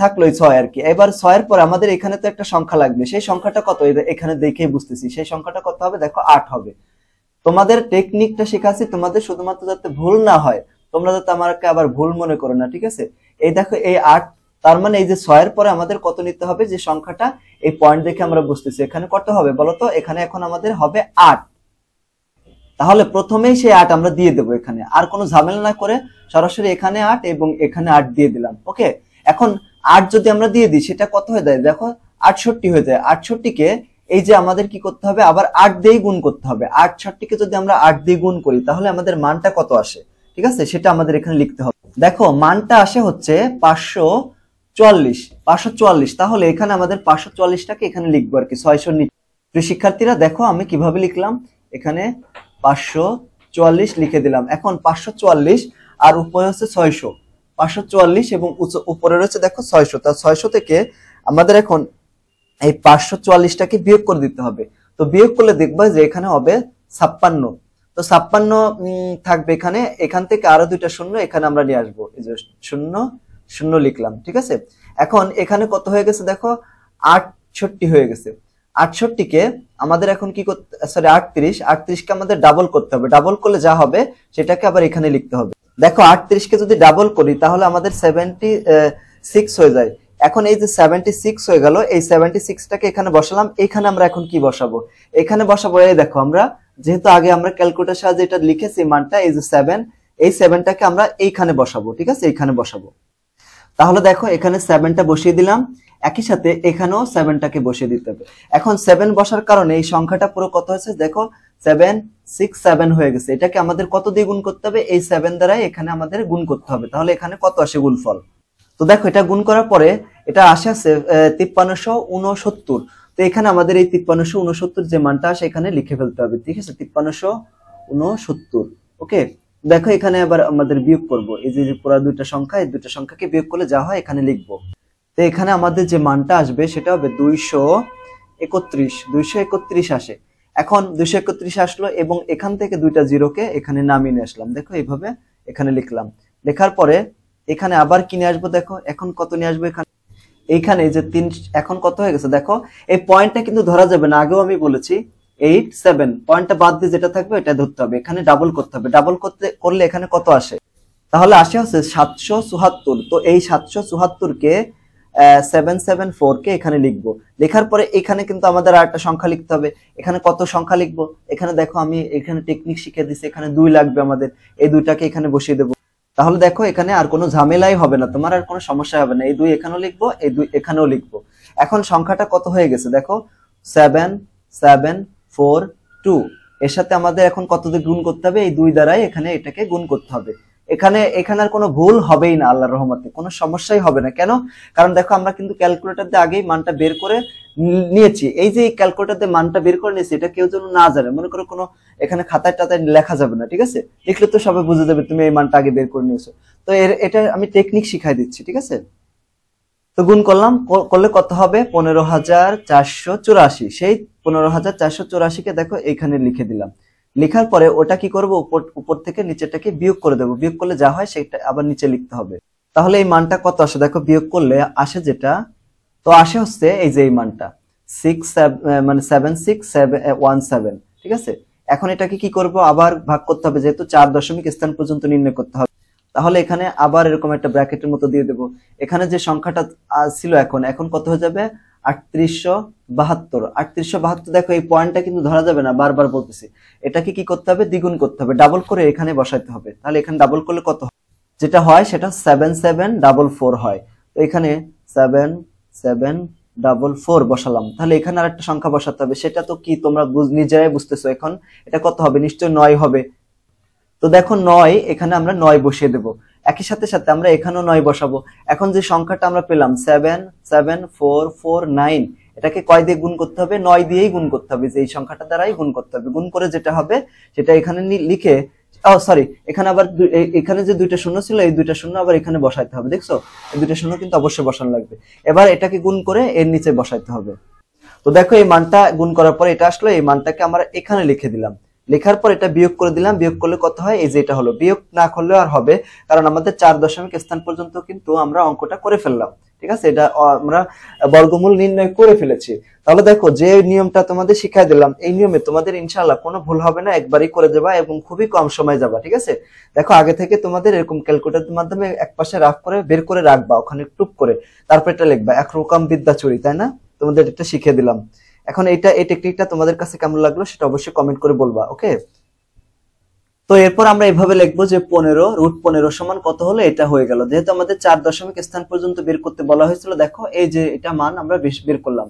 থাকলো ছয় আর কি এবার ছয়ের পর আমাদের এখানে তো একটা সংখ্যা লাগবে সেই সংখ্যাটা কত এখানে দেখেই বুঝতেছি সেই সংখ্যাটা কত হবে দেখো আট হবে তোমাদের টেকনিকটা শেখাচ্ছি তোমাদের শুধুমাত্র যাতে ভুল না হয় তোমরা যাতে আমাকে আবার ভুল মনে করো না ঠিক আছে এই দেখো এই আট তার মানে এই যে ছয়ের পরে আমাদের কত নিতে হবে যে সংখ্যাটা এই পয়েন্ট দেখে আমরা বুঝতেছি এখানে কত হবে বলতো এখানে এখন আমাদের হবে আট তাহলে প্রথমেই সেই আট আমরা দিয়ে দেবো এখানে আর কোনো ঝামেলা না করে সরাসরি এখানে আট এবং এখানে আট দিয়ে দিলাম ওকে এখন আট যদি আমরা দিয়ে দিই সেটা কত হয়ে যায় দেখো আটষট্টি হয়ে যায় আটষট্টিকে এই যে আমাদের কি করতে হবে আবার আট দিয়ে গুণ করতে হবে আট ষাটটিকে যদি আমরা আট দিয়ে গুণ করি তাহলে আমাদের মানটা কত আসে ঠিক আছে সেটা আমাদের এখানে লিখতে হবে দেখো মানটা আসে হচ্ছে পাঁচশো চুয়াল্লিশ পাঁচশো চুয়াল্লিশ তাহলে এখানে আমাদের পাঁচশো চুয়াল্লিশটাকে এখানে লিখবো আর কি ছয়শো নিচে শিক্ষার্থীরা দেখো আমি কিভাবে লিখলাম এখানে পাঁচশো চুয়াল্লিশ লিখে দিলাম এখন পাঁচশো চুয়াল্লিশ আর উপরে হচ্ছে ছয়শো পাঁচশো চুয়াল্লিশ এবং উপরে রয়েছে দেখো ছয়শো তা ছয়শো থেকে আমাদের এখন এই পাঁচশো চুয়াল্লিশটাকে বিয়োগ করে দিতে হবে তো বিয়োগ করলে দেখবা যে এখানে হবে ছাপ্পান্ন তো ছাপ্পান্ন থাকবে এখানে এখান থেকে আরো দুইটা শূন্য এখানে আমরা নিয়ে আসবো এই যে শূন্য শূন্য লিখলাম ঠিক আছে এখন এখানে কত হয়ে গেছে দেখো আটষট্টি হয়ে গেছে আটষট্টিকে আমাদের এখন কি করতে সরি আটত্রিশ আটত্রিশকে আমাদের ডাবল করতে হবে ডাবল করলে যা হবে সেটাকে আবার এখানে লিখতে হবে দেখো আটত্রিশকে যদি ডাবল করি তাহলে আমাদের সেভেন্টি সিক্স হয়ে যায় এখন এই যে সেভেন্টি সিক্স হয়ে গেল এই সেভেন্টি সিক্সটাকে এখানে বসালাম এখানে আমরা এখন কি বসাবো এখানে বসাবো এই দেখো আমরা যেহেতু আগে আমরা ক্যালকুলেটার সাহায্যে এটা লিখেছি মানটা এই যে সেভেন এই সেভেনটাকে আমরা এইখানে বসাবো ঠিক আছে এইখানে বসাবো তাহলে দেখো এখানে সেভেনটা বসিয়ে দিলাম একই সাথে এখানেও সেভেনটাকে বসিয়ে দিতে হবে এখন সেভেন বসার কারণে এই সংখ্যাটা পুরো কত হয়েছে দেখো সেভেন সিক্স সেভেন হয়ে গেছে এটাকে আমাদের কত দিয়ে গুণ করতে হবে এই সেভেন দ্বারাই এখানে আমাদের গুণ করতে হবে তাহলে এখানে কত আসে গুণফল তো দেখো এটা গুণ করার পরে এটা আসে আছে তিপ্পান্নশো উনসত্তর তো এখানে আমাদের এই তিপ্পান্নশো উনসত্তর যে মানটা আসে এখানে লিখে ফেলতে হবে ঠিক আছে তিপ্পান্নশো উনসত্তর ওকে দেখো এখানে আবার আমাদের বিয়োগ করবো এই যে পুরো দুইটা সংখ্যা এই দুইটা সংখ্যাকে বিয়োগ করলে যা হয় এখানে লিখবো তো এখানে আমাদের যে মানটা আসবে সেটা হবে দুইশো একত্রিশ দুইশো একত্রিশ আসে এখন দুইশো একত্রিশ আসলো এবং এখান থেকে দুইটা জিরোকে এখানে নামিয়ে নিয়ে আসলাম দেখো এইভাবে এখানে লিখলাম লেখার পরে এখানে আবার কিনে আসবো দেখো এখন কত নিয়ে আসবো এখানে এইখানে যে তিন এখন কত হয়ে গেছে দেখো এই পয়েন্টটা কিন্তু ধরা যাবে না আগেও আমি বলেছি এইট সেভেন পয়েন্টটা বাদ দিয়ে যেটা থাকবে এটা ধরতে হবে এখানে ডাবল করতে হবে ডাবল করতে করলে এখানে কত আসে তাহলে আসে হচ্ছে সাতশো চুহাত্তর তো এই সাতশো চুহাত্তর কে সেভেন সেভেন ফোরকে এখানে লিখব লেখার পরে এখানে কিন্তু আমাদের আরেকটা সংখ্যা লিখতে হবে এখানে কত সংখ্যা লিখবো এখানে দেখো আমি এখানে টেকনিক শিখে দিছি এখানে দুই লাগবে আমাদের এই দুইটাকে এখানে বসিয়ে দেবো তাহলে দেখো এখানে আর কোনো ঝামেলাই হবে না তোমার আর কোনো সমস্যা হবে না এই দুই এখানেও লিখবো এই দুই এখানেও লিখবো এখন সংখ্যাটা কত হয়ে গেছে দেখো সেভেন সেভেন ফোর টু এর সাথে আমাদের এখন কত গুণ করতে হবে এই দুই দ্বারাই এখানে এটাকে গুণ করতে হবে এখানে এখানে আর কোনো ভুল হবেই না আল্লাহর রহমতে কোনো সমস্যাই হবে না কেন কারণ দেখো আমরা কিন্তু ক্যালকুলেটার দিয়ে আগেই মানটা বের করে নিয়েছি এই যে ক্যালকুলেটার দিয়ে মানটা বের করে নিয়েছি এটা কেউ যেন না জানে মনে করো কোনো এখানে খাতায় টাতায় লেখা যাবে না ঠিক আছে লিখলে তো সবাই বুঝে যাবে তুমি এই মানটা আগে বের করে নিয়েছো তো এর এটা আমি টেকনিক শিখাই দিচ্ছি ঠিক আছে তো গুণ করলাম করলে কত হবে পনেরো হাজার চারশো চুরাশি সেই পনেরো হাজার চারশো চুরাশিকে দেখো এখানে লিখে দিলাম লেখার পরে ওটা কি করবো উপর উপর থেকে নিচেটাকে বিয়োগ করে দেবো বিয়োগ করলে যা হয় সেটা আবার নিচে লিখতে হবে তাহলে এই মানটা কত আসে দেখো বিয়োগ করলে আসে যেটা তো আসে হচ্ছে এই যে এই মানটা সিক্স মানে seven six seven one seven ঠিক আছে এখন এটাকে কি করব আবার ভাগ করতে হবে যেহেতু চার দশমিক স্থান পর্যন্ত নির্ণয় করতে হবে তাহলে এখানে আবার এরকম একটা ব্র্যাকেটের মতো দিয়ে দেবো এখানে যে সংখ্যাটা ছিল এখন এখন কত হয়ে যাবে আটত্রিশশো বাহাত্তর আটত্রিশশো বাহাত্তর দেখো এই পয়েন্টটা কিন্তু ধরা যাবে না বারবার বলতেছি এটাকে কি করতে হবে দ্বিগুণ করতে হবে ডাবল করে এখানে বসাইতে হবে তাহলে এখানে ডাবল করলে কত যেটা হয় সেটা সেভেন সেভেন ডাবল ফোর হয় তো এখানে সেভেন সেভেন ডাবল ফোর বসালাম তাহলে এখানে আর একটা সংখ্যা বসাতে হবে সেটা তো কি তোমরা নিজেরাই বুঝতেছো এখন এটা কত হবে নিশ্চয় নয় হবে তো দেখো নয় এখানে আমরা নয় বসিয়ে দেবো একই সাথে সাথে আমরা এখানেও নয় বসাবো এখন যে সংখ্যাটা আমরা পেলাম seven seven four four nine এটাকে কয় দিয়ে গুণ করতে হবে নয় দিয়েই গুণ করতে হবে যে এই সংখ্যাটা দ্বারাই গুণ করতে হবে গুণ করে যেটা হবে সেটা এখানে লিখে ও সরি এখানে আবার এখানে যে দুইটা শূন্য ছিল এই দুইটা শূন্য আবার এখানে বসাইতে হবে দেখছো এই দুইটা শূন্য কিন্তু অবশ্যই বসানো লাগবে এবার এটাকে গুণ করে এর নিচে বসাইতে হবে তো দেখো এই মানটা গুণ করার পরে এটা আসলো এই মানটাকে আমরা এখানে লিখে দিলাম লেখার পর এটা বিয়োগ করে দিলাম বিয়োগ করলে কত হয় এই যে এটা হলো বিয়োগ না করলেও আর হবে কারণ আমাদের চার দশমিক স্থান পর্যন্ত কিন্তু আমরা অঙ্কটা করে ফেললাম ঠিক আছে এটা আমরা বর্গমূল নির্ণয় করে ফেলেছি তাহলে দেখো যে নিয়মটা তোমাদের শিখাই দিলাম এই নিয়মে তোমাদের ইনশাল্লাহ কোনো ভুল হবে না একবারই করে যাবা এবং খুবই কম সময় যাবা ঠিক আছে দেখো আগে থেকে তোমাদের এরকম ক্যালকুলেটারের মাধ্যমে এক পাশে রাফ করে বের করে রাখবা ওখানে টুপ করে তারপর এটা লিখবা এক রকম বিদ্যা চুরি তাই না তোমাদের এটা শিখে দিলাম এখন এটা এই টেকনিকটা তোমাদের কাছে কেমন লাগলো সেটা অবশ্যই কমেন্ট করে বলবা ওকে তো এরপর আমরা এভাবে লিখবো যে পনেরো রুট পনেরো সমান কত হলো এটা হয়ে গেল যেহেতু আমাদের চার দশমিক স্থান পর্যন্ত বের করতে বলা হয়েছিল দেখো এই যে এটা মান আমরা বেশ বের করলাম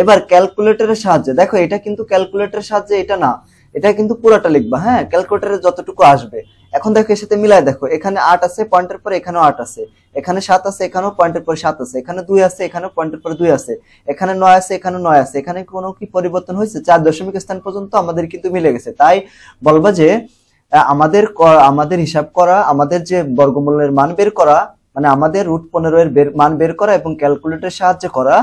এবার ক্যালকুলেটরের সাহায্যে দেখো এটা কিন্তু ক্যালকুলেটরের সাহায্যে এটা না এটা কিন্তু পুরাটা লিখবা হ্যাঁ ক্যালকুলেটারে যতটুকু আসবে এখন দেখো এর সাথে মিলায় দেখো এখানে আট আছে পয়েন্টের পর এখানেও আট আছে এখানে সাত আছে এখানেও পয়েন্টের পর সাত আছে এখানে দুই আছে এখানেও পয়েন্টের পর দুই আছে এখানে নয় আছে এখানে নয় আছে এখানে কোনো কি পরিবর্তন হয়েছে চার দশমিক স্থান পর্যন্ত আমাদের কিন্তু মিলে গেছে তাই বলবা যে আমাদের আমাদের হিসাব করা আমাদের যে বর্গমূলের মান বের করা মানে আমাদের রুট পনেরো এর মান বের করা এবং ক্যালকুলেটরের সাহায্যে করা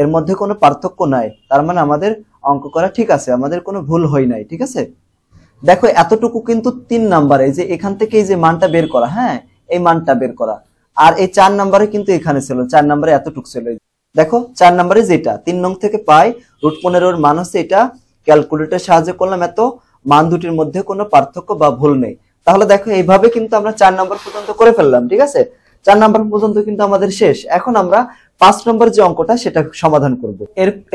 এর মধ্যে কোনো পার্থক্য নাই তার মানে আমাদের অঙ্ক করা ঠিক আছে আমাদের কোনো ভুল হয় নাই ঠিক আছে দেখো এতটুকু কিন্তু তিন নাম্বারে যে এখান থেকে এই যে মানটা বের করা হ্যাঁ এই মানটা বের করা আর এই চার নাম্বারে কিন্তু এখানে ছিল চার নাম্বারে এতটুকু ছিল দেখো চার নাম্বারে যেটা তিন নং থেকে পাই রুট পনেরোর মান হচ্ছে এটা ক্যালকুলেটর সাহায্য করলাম এত মান দুটির মধ্যে কোনো পার্থক্য বা ভুল নেই তাহলে দেখো এইভাবে কিন্তু আমরা চার নাম্বার পর্যন্ত করে ফেললাম ঠিক আছে চার নাম্বার পর্যন্ত কিন্তু আমাদের শেষ এখন আমরা পাঁচ নম্বর যে অঙ্কটা সেটা সমাধান করবো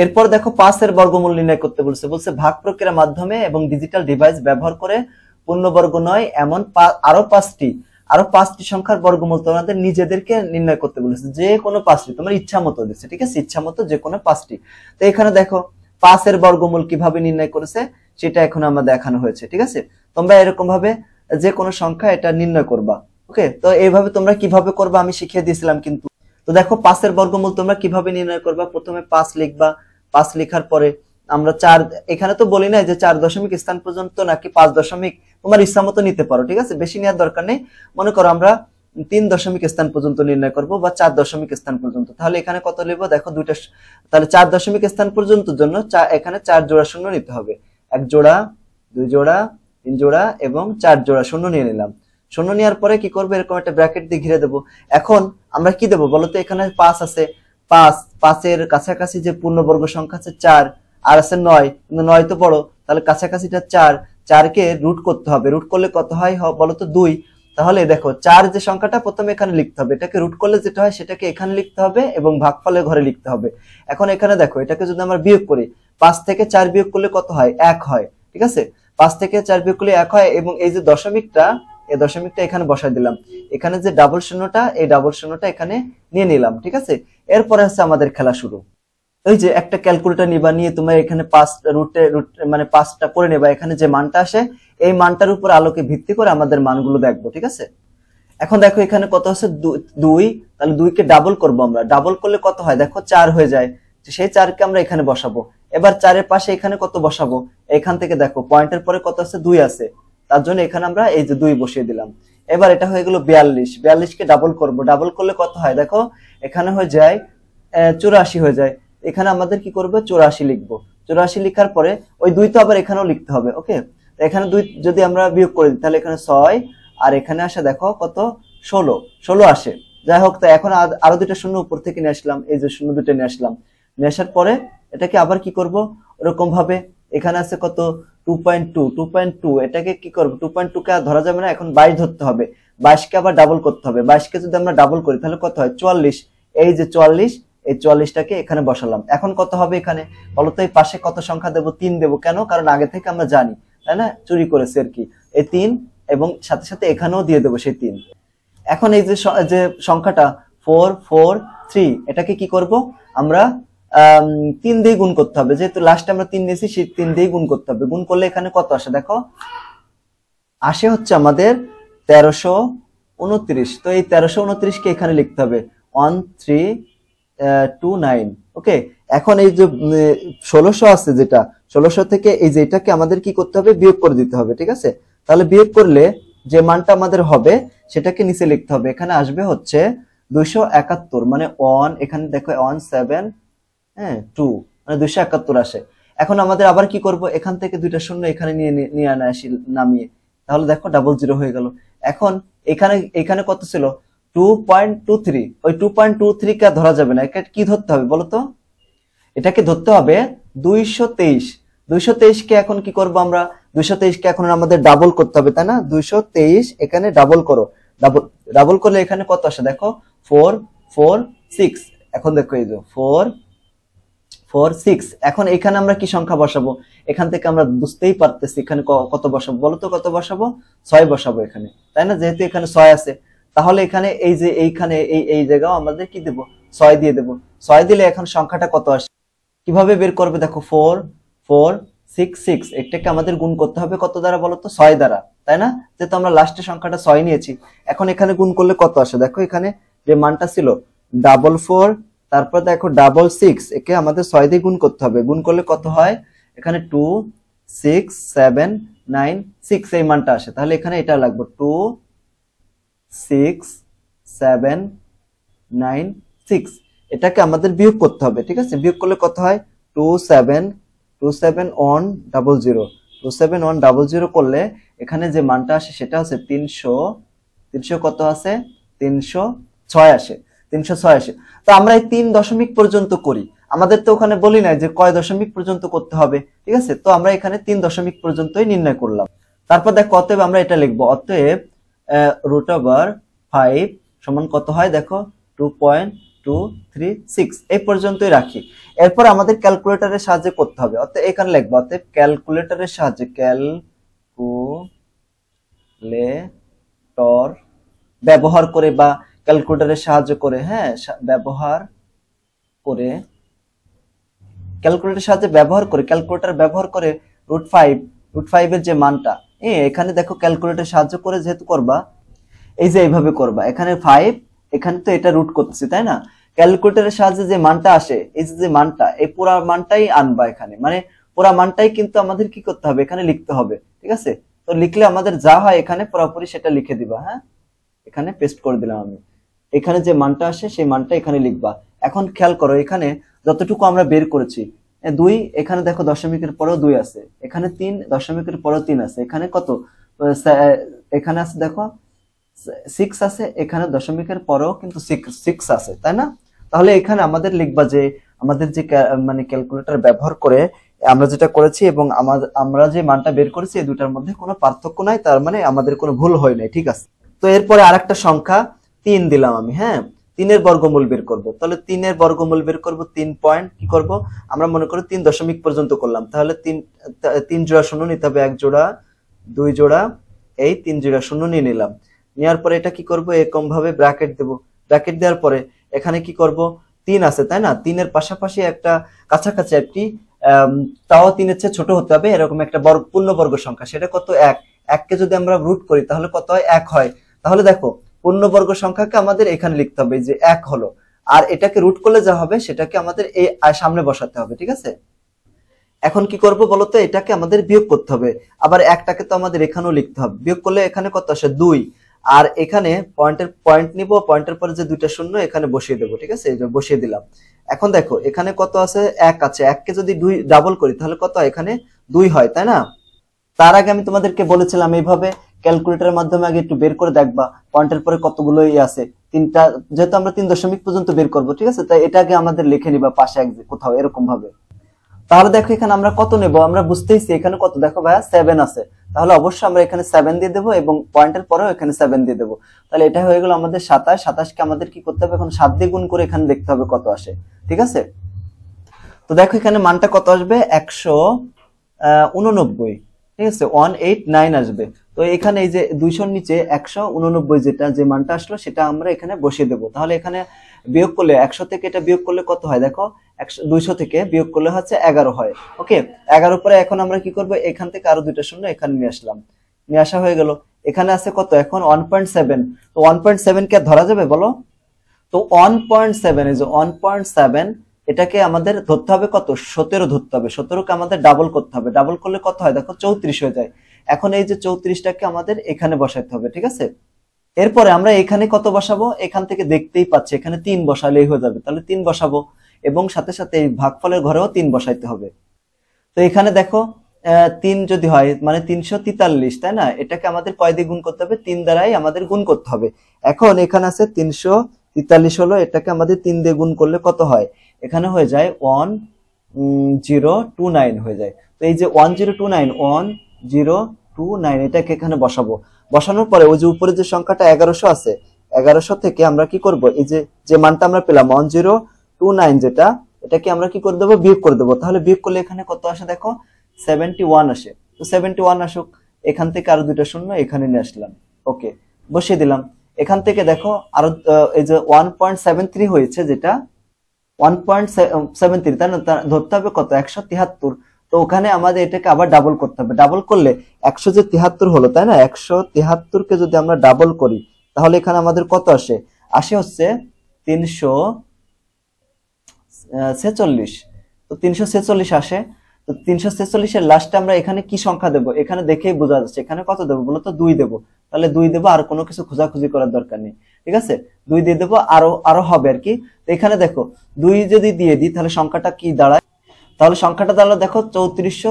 এরপর দেখো পাঁচের বর্গমূল নির্ণয় করতে বলছে বলছে ভাগ প্রক্রিয়ার মাধ্যমে এবং ডিজিটাল ডিভাইস ব্যবহার করে পূর্ণবর্গ নয় এমন আরো পাঁচটি আরো পাঁচটি সংখ্যার বর্গমূল তোমাদের নিজেদেরকে নির্ণয় করতে বলেছে যে কোনো পাঁচটি তোমার ইচ্ছা মতো দিচ্ছে ঠিক আছে ইচ্ছা মতো যে কোনো পাঁচটি তো এখানে দেখো পাঁচের বর্গমূল কিভাবে নির্ণয় করেছে সেটা এখন আমরা দেখানো হয়েছে ঠিক আছে তোমরা এরকম ভাবে যে কোনো সংখ্যা এটা নির্ণয় করবা ওকে তো এইভাবে তোমরা কিভাবে করবা আমি শিখিয়ে দিয়েছিলাম কিন্তু তো দেখো পাঁচের বর্গমূল তোমরা কিভাবে নির্ণয় করবা প্রথমে পাঁচ লিখবা পাঁচ লেখার পরে আমরা চার এখানে তো বলি না যে চার দশমিক স্থান পর্যন্ত নাকি পাঁচ দশমিক তোমার ইচ্ছা মতো নিতে পারো ঠিক আছে বেশি নেওয়ার দরকার নেই মনে করো আমরা তিন দশমিক স্থান পর্যন্ত নির্ণয় করব বা চার দশমিক স্থান পর্যন্ত তাহলে এখানে কত লিখব দেখো দুইটা তাহলে চার দশমিক স্থান পর্যন্ত জন্য এখানে চার জোড়া শূন্য নিতে হবে এক জোড়া দুই জোড়া তিন জোড়া এবং চার জোড়া শূন্য নিয়ে নিলাম শূন্য নেওয়ার পরে কি করবো এরকম একটা ব্র্যাকেট দিয়ে ঘিরে দেবো এখন আমরা কি দেবো বলতো এখানে পাঁচ আছে পাঁচ পাঁচের কাছাকাছি যে পূর্ণবর্গ সংখ্যা আছে চার আর আছে নয় কিন্তু নয় তো বড় তাহলে কাছাকাছিটা চার চারকে রুট করতে হবে রুট করলে কত হয় বলতো দুই তাহলে দেখো চার যে সংখ্যাটা প্রথমে এখানে লিখতে হবে এটাকে রুট করলে যেটা হয় সেটাকে এখানে লিখতে হবে এবং ভাগফলের ঘরে লিখতে হবে এখন এখানে দেখো এটাকে যদি আমরা বিয়োগ করি পাঁচ থেকে চার বিয়োগ করলে কত হয় এক হয় ঠিক আছে পাঁচ থেকে চার বিয়োগ করলে এক হয় এবং এই যে দশমিকটা এই দশমিকটা এখানে বসাই দিলাম এখানে যে ডাবল শূন্যটা এই ডাবল শূন্যটা এখানে নিয়ে নিলাম ঠিক আছে এরপরে হচ্ছে আমাদের খেলা শুরু ওই যে একটা ক্যালকুলেটর নিবা নিয়ে তোমার এখানে পাঁচ রুটে রুট মানে পাঁচটা করে নেবা এখানে যে মানটা আসে এই মানটার উপর আলোকে ভিত্তি করে আমাদের মানগুলো দেখবো ঠিক আছে এখন দেখো এখানে কত আছে দুই তাহলে দুইকে ডাবল করবো আমরা ডাবল করলে কত হয় দেখো চার হয়ে যায় সেই চারকে আমরা এখানে বসাবো এবার চারের পাশে এখানে কত বসাবো এখান থেকে দেখো পয়েন্টের পরে কত আছে দুই আছে তার জন্য এখানে আমরা এই যে দুই বসিয়ে দিলাম এবার এটা হয়ে গেল বিয়াল্লিশ বিয়াল্লিশকে ডাবল করব ডাবল করলে কত হয় দেখো এখানে হয়ে যায় চুরাশি হয়ে যায় এখানে আমাদের কি করবে চুরাশি লিখব চুরাশি লিখার পরে ওই দুই তো আবার এখানেও লিখতে হবে ওকে এখানে দুই যদি আমরা বিয়োগ করে দিই তাহলে এখানে ছয় আর এখানে আসে দেখো কত ষোলো ষোলো আসে যাই হোক তো এখন আরো দুটা শূন্য উপর থেকে নিয়ে আসলাম এই যে শূন্য দুটো নিয়ে আসলাম নিয়ে আসার পরে এটাকে আবার কি করব ওরকম ভাবে এখানে আছে কত two point two two point two এটাকে কি করবো টু পয়েন্ট আর ধরা যাবে না এখন বাইশ ধরতে হবে বাইশকে আবার ডাবল করতে হবে বাইশকে যদি আমরা ডাবল করি তাহলে কত হয় চুয়াল্লিশ এই যে চুয়াল্লিশ এই চুয়াল্লিশটাকে এখানে বসালাম এখন কত হবে এখানে এই পাশে কত সংখ্যা দেবো তিন দেবো কেন কারণ আগে থেকে আমরা জানি তাই না চুরি করেছে আর কি এই তিন এবং সাথে সাথে এখানেও দিয়ে দেবো সেই তিন এখন এই যে সংখ্যাটা ফোর ফোর থ্রি এটাকে কি করব আমরা তিন দিয়ে গুণ করতে হবে যেহেতু লাস্টে আমরা তিন নিয়েছি সেই তিন দিয়ে গুণ করতে হবে গুণ করলে এখানে কত আসে দেখো আসে হচ্ছে আমাদের তেরোশো উনত্রিশ তো এই তেরোশো উনত্রিশকে এখানে লিখতে হবে one three two nine okay এখন এই যে ষোলোশো আছে যেটা ষোলোশো থেকে এই যে এটাকে আমাদের কি করতে হবে বিয়োগ করে দিতে হবে ঠিক আছে তাহলে বিয়োগ করলে যে মানটা আমাদের হবে সেটাকে নিচে লিখতে হবে এখানে আসবে হচ্ছে দুইশো একাত্তর মানে ওয়ান এখানে দেখো ওয়ান সেভেন হ্যাঁ টু মানে দুইশো একাত্তর আসে এখন আমাদের আবার কি করব এখান থেকে দুইটা শূন্য এখানে নিয়ে নিয়ে আনা আসি নামিয়ে তাহলে দেখো ডাবল জিরো হয়ে গেল এখন এখানে এখানে কত ছিল টু পয়েন্ট টু থ্রি ওই টু পয়েন্ট টু থ্রি কে ধরা যাবে না এটা কি ধরতে হবে বলতো এটাকে ধরতে হবে দুইশো তেইশ দুইশো তেইশকে এখন কি করব আমরা দুইশো তেইশকে এখন আমাদের ডাবল করতে হবে তাই না দুইশো তেইশ এখানে ডাবল করো ডাবল ডাবল করলে এখানে কত আসে দেখো ফোর ফোর সিক্স এখন দেখো এই যে ফোর ফোর সিক্স এখন এখানে আমরা কি সংখ্যা বসাবো এখান থেকে আমরা বুঝতেই পারতেছি এখানে কত বসাবো বলতো কত বসাবো ছয় বসাবো এখানে তাই না যেহেতু এখানে ছয় আছে তাহলে এখানে এই যে এইখানে এই এই জায়গাও আমাদের কি দেব ছয় দিয়ে দেব ছয় দিলে এখন সংখ্যাটা কত আসে কিভাবে বের করবে দেখো ফোর ফোর সিক্স সিক্স এটাকে আমাদের গুণ করতে হবে কত দ্বারা বলো তো ছয় দ্বারা তাই না যেহেতু আমরা লাস্টের সংখ্যাটা ছয় নিয়েছি এখন এখানে গুণ করলে কত আসে দেখো এখানে যে মানটা ছিল ডাবল ফোর তারপর দেখো ডাবল সিক্স একে আমাদের ছয় দিয়ে গুণ করতে হবে গুণ করলে কত হয় এখানে two six seven nine six এই মানটা আসে তাহলে এখানে এটা লাগবে two six seven nine six এটাকে আমাদের বিয়োগ করতে হবে ঠিক আছে বিয়োগ করলে কত হয় two seven two seven one double zero two seven one double zero করলে এখানে যে মানটা আসে সেটা হচ্ছে তিনশো তিনশো কত আছে তিনশো ছয় আসে তিনশো ছয়াশি তো আমরা এই তিন দশমিক পর্যন্ত করি আমাদের তো ওখানে বলি নাই যে কয় দশমিক পর্যন্ত করতে হবে ঠিক আছে তো আমরা এখানে তিন দশমিক পর্যন্তই নির্ণয় করলাম তারপর দেখো অতএব আমরা এটা লিখবো অতএব রুট ওভার ফাইভ সমান কত হয় দেখো two point two three six এই পর্যন্তই রাখি এরপর আমাদের ক্যালকুলেটারের সাহায্যে করতে হবে অর্থাৎ এখানে লিখবো অর্থাৎ ক্যালকুলেটারের সাহায্যে ক্যালকুলেটর ব্যবহার করে বা ক্যালকুলেটারের সাহায্য করে হ্যাঁ ব্যবহার করে ক্যালকুলেটারের সাহায্যে ব্যবহার করে ক্যালকুলেটার ব্যবহার করে রুট ফাইভ রুট ফাইভের যে মানটা এখানে দেখো ক্যালকুলেটার সাহায্য করে যেহেতু করবা এই যে এইভাবে করবা এখানে ফাইভ এখানে তো এটা রুট করতেছি তাই না ক্যালকুলেটারের সাহায্যে যে মানটা আসে এই যে মানটা এই পুরো মানটাই আনবা এখানে মানে পুরো মানটাই কিন্তু আমাদের কি করতে হবে এখানে লিখতে হবে ঠিক আছে তো লিখলে আমাদের যা হয় এখানে পুরোপুরি সেটা লিখে দিবা হ্যাঁ এখানে পেস্ট করে দিলাম আমি এখানে যে মানটা আসে সেই মানটা এখানে লিখবা এখন খেয়াল করো এখানে যতটুকু আমরা বের করেছি দুই এখানে দেখো দশমিকের পরেও দুই আছে এখানে তিন দশমিকের পরেও তিন আছে এখানে কত এখানে আছে দেখো সিক্স আছে এখানে দশমিকের পরেও কিন্তু সিক্স আছে তাই না তাহলে এখানে আমাদের লিখবা যে আমাদের যে মানে ক্যালকুলেটর ব্যবহার করে আমরা যেটা করেছি এবং আমরা যে মানটা বের করেছি এই দুটার মধ্যে কোনো পার্থক্য নাই তার মানে আমাদের কোনো ভুল হয় নাই ঠিক আছে তো এরপরে আরেকটা সংখ্যা তিন দিলাম আমি হ্যাঁ তিনের বর্গমূল বের করব তাহলে তিনের বর্গমূল বের করব তিন পয়েন্ট কি করব আমরা মনে করি তিন দশমিক পর্যন্ত করলাম তাহলে তিন তিন জোড়া শূন্য নিতে হবে এক জোড়া দুই জোড়া এই তিন জোড়া শূন্য নিয়ে নিলাম নেওয়ার পরে এটা কি করব এরকম ভাবে ব্র্যাকেট দেব ব্র্যাকেট দেওয়ার পরে এখানে কি করব তিন আছে তাই না তিনের পাশাপাশি একটা কাছাকাছি একটি তাও তিনের চেয়ে ছোট হতে হবে এরকম একটা বর্গ পূর্ণবর্গ সংখ্যা সেটা কত এক এককে যদি আমরা রুট করি তাহলে কত হয় এক হয় তাহলে দেখো পূর্ণবর্গ সংখ্যাকে আমাদের এখানে লিখতে হবে যে এক হলো আর এটাকে রুট করলে যা হবে সেটাকে আমাদের এই সামনে বসাতে হবে ঠিক আছে এখন কি করব বলতো এটাকে আমাদের বিয়োগ করতে হবে আবার একটাকে তো আমাদের এখানেও লিখতে হবে বিয়োগ করলে এখানে কত আসে দুই আর এখানে পয়েন্টের পয়েন্ট নিব পয়েন্টের পরে যে দুইটা শূন্য এখানে বসিয়ে দেবো ঠিক আছে বসিয়ে দিলাম এখন দেখো এখানে কত আছে এক আছে এককে যদি দুই ডাবল করি তাহলে কত এখানে দুই হয় তাই না তার আগে আমি তোমাদেরকে বলেছিলাম এইভাবে ক্যালকুলেটারের মাধ্যমে আগে একটু বের করে দেখবা পয়েন্টের পরে কতগুলো ই আছে তিনটা যেহেতু আমরা তিন দশমিক পর্যন্ত বের করব ঠিক আছে তাই এটা আগে আমাদের লিখে নিবা পাশে এক কোথাও এরকম ভাবে তাহলে দেখো এখানে আমরা কত নেব আমরা বুঝতেইছি এখানে কত দেখো ভাইয়া সেভেন আছে তাহলে অবশ্যই আমরা এখানে সেভেন দিয়ে দেবো এবং পয়েন্টের পরেও এখানে সেভেন দিয়ে দেবো তাহলে এটা হয়ে গেল আমাদের সাতাশ সাতাশকে আমাদের কি করতে হবে এখন সাত দিয়ে গুণ করে এখানে দেখতে হবে কত আসে ঠিক আছে তো দেখো এখানে মানটা কত আসবে একশো উননব্বই ঠিক আছে ওয়ান এইট নাইন আসবে তো এখানে এই যে দুইশোর নিচে একশো উননব্বই যেটা যে মানটা আসলো সেটা আমরা এখানে বসিয়ে দেবো তাহলে এখানে বিয়োগ করলে একশো থেকে এটা বিয়োগ করলে কত হয় দেখো একশো দুইশো থেকে বিয়োগ করলে হচ্ছে এগারো হয় ওকে এগারো পরে এখন আমরা কি করব এখান থেকে আরো দুইটা শূন্য এখানে নিয়ে আসলাম নিয়ে আসা হয়ে গেল এখানে আছে কত এখন ওয়ান পয়েন্ট সেভেন তো ওয়ান পয়েন্ট সেভেন কে ধরা যাবে বলো তো ওয়ান পয়েন্ট সেভেন এই যে ওয়ান পয়েন্ট সেভেন এটাকে আমাদের ধরতে হবে কত সতেরো ধরতে হবে সতেরোকে আমাদের ডাবল করতে হবে ডাবল করলে কত হয় দেখো চৌত্রিশ হয়ে যায় এখন এই যে চৌত্রিশটাকে আমাদের এখানে বসাইতে হবে ঠিক আছে এরপরে আমরা এখানে কত বসাবো এখান থেকে দেখতেই পাচ্ছি এখানে তিন বসালেই হয়ে যাবে তাহলে তিন বসাবো এবং সাথে সাথে এই ভাগফলের ঘরেও তিন বসাইতে হবে তো এখানে দেখো তিন যদি হয় মানে তিনশো তিতাল্লিশ তাই না এটাকে আমাদের কয় দিয়ে গুণ করতে হবে তিন দ্বারাই আমাদের গুণ করতে হবে এখন এখানে আছে তিনশো তিতাল্লিশ হলো এটাকে আমাদের তিন দিয়ে গুণ করলে কত হয় এখানে হয়ে যায় ওয়ান জিরো টু নাইন হয়ে যায় তো এই যে one zero two nine one zero two nine এটাকে এখানে বসাবো বসানোর পরে ওই যে উপরে যে সংখ্যাটা এগারোশো আছে এগারোশো থেকে আমরা কি করব এই যে যে মানটা আমরা পেলাম ওয়ান জিরো টু নাইন যেটা এটাকে আমরা কি করে দেবো বিয়োগ করে দেবো তাহলে বিয়োগ করলে এখানে কত আসে দেখো সেভেন্টি ওয়ান আসে তো সেভেন্টি ওয়ান আসুক এখান থেকে আরো দুইটা শূন্য এখানে নিয়ে আসলাম ওকে বসিয়ে দিলাম এখান থেকে দেখো আরো এই যে ওয়ান পয়েন্ট সেভেন থ্রি হয়েছে যেটা ওয়ান পয়েন্ট সেভেন থ্রি তাই না ধরতে হবে কত একশো তিয়াত্তর তো ওখানে আমাদের এটাকে আবার ডাবল করতে হবে ডাবল করলে একশো যে তিহাত্তর হলো তাই না একশো কে যদি আমরা ডাবল করি তাহলে এখানে আমাদের কত আসে আসে হচ্ছে তিনশো ছেচল্লিশ তো তিনশো ছেচল্লিশ আসে তো তিনশো ছেচল্লিশের লাস্টে আমরা এখানে কি সংখ্যা দেব এখানে দেখেই বোঝা যাচ্ছে এখানে কত দেবো তো দুই দেবো তাহলে দুই দেবো আর কোনো কিছু খোঁজাখুঁজি করার দরকার নেই ঠিক আছে দুই দিয়ে দেবো আরো আরো হবে আর কি এখানে দেখো দুই যদি দিয়ে দিই তাহলে সংখ্যাটা কি দাঁড়ায় তাহলে সংখ্যাটা তাহলে দেখো চৌত্রিশশো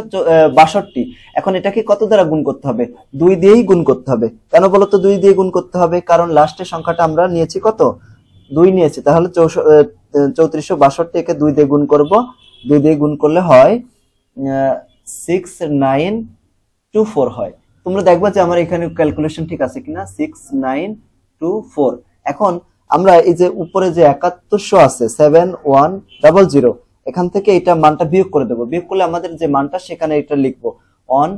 বাষট্টি এখন এটাকে কত দ্বারা গুণ করতে হবে দুই দিয়েই গুণ করতে হবে কেন বলো তো দুই দিয়ে গুণ করতে হবে কারণ লাস্টের সংখ্যাটা আমরা নিয়েছি কত দুই নিয়েছি তাহলে চৌত্রিশশো বাষট্টি একে দুই দিয়ে গুণ করব দুই দিয়ে গুণ করলে হয় সিক্স নাইন টু ফোর হয় তোমরা দেখবা যে আমার এখানে ক্যালকুলেশন ঠিক আছে কিনা সিক্স নাইন টু ফোর এখন আমরা এই যে উপরে যে একাত্তরশো আছে সেভেন ওয়ান ডাবল জিরো এখান থেকে এটা মানটা বিয়োগ করে দেবো বিয়োগ করলে আমাদের যে মানটা সেখানে এটা লিখবো অন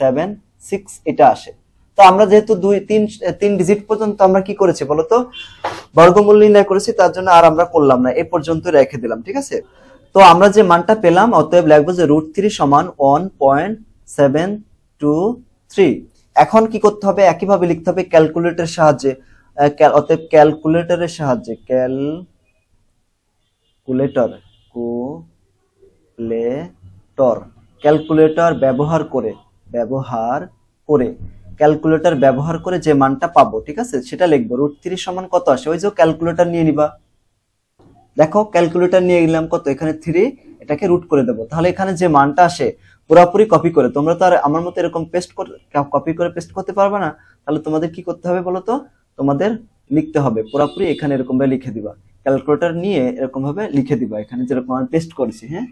সেভেন সিক্স এটা আসে তো আমরা যেহেতু দুই তিন তিন ডিজিট পর্যন্ত আমরা কি করেছি বলতো বর্গমূল নির্ণয় করেছি তার জন্য আর আমরা করলাম না এ পর্যন্ত রেখে দিলাম ঠিক আছে তো আমরা যে মানটা পেলাম অতএব লাগবে যে রুট থ্রি সমান one point seven two three এখন কি করতে হবে একইভাবে লিখতে হবে ক্যালকুলেটর সাহায্যে অতএব ক্যালকুলেটরের সাহায্যে ক্যালকুলেটর ক্যালকুলেটর ক্যালকুলেটর ব্যবহার করে ব্যবহার করে ক্যালকুলেটর ব্যবহার করে যে মানটা পাবো ঠিক আছে সেটা লিখবো রুট থ্রি সমান কত আসে ওই যে ক্যালকুলেটর নিয়ে নিবা দেখো ক্যালকুলেটর নিয়ে নিলাম কত এখানে থ্রি এটাকে রুট করে দেবো তাহলে এখানে যে মানটা আসে পুরাপুরি কপি করে তোমরা তো আর আমার মতো এরকম পেস্ট কপি করে পেস্ট করতে পারবে না তাহলে তোমাদের কি করতে হবে বলো তো তোমাদের লিখতে হবে পুরাপুরি এখানে এরকমভাবে লিখে দিবা ক্যালকুলেটর নিয়ে এরকম ভাবে লিখে দিবা এখানে যেরকম আমি পেস্ট করেছি হ্যাঁ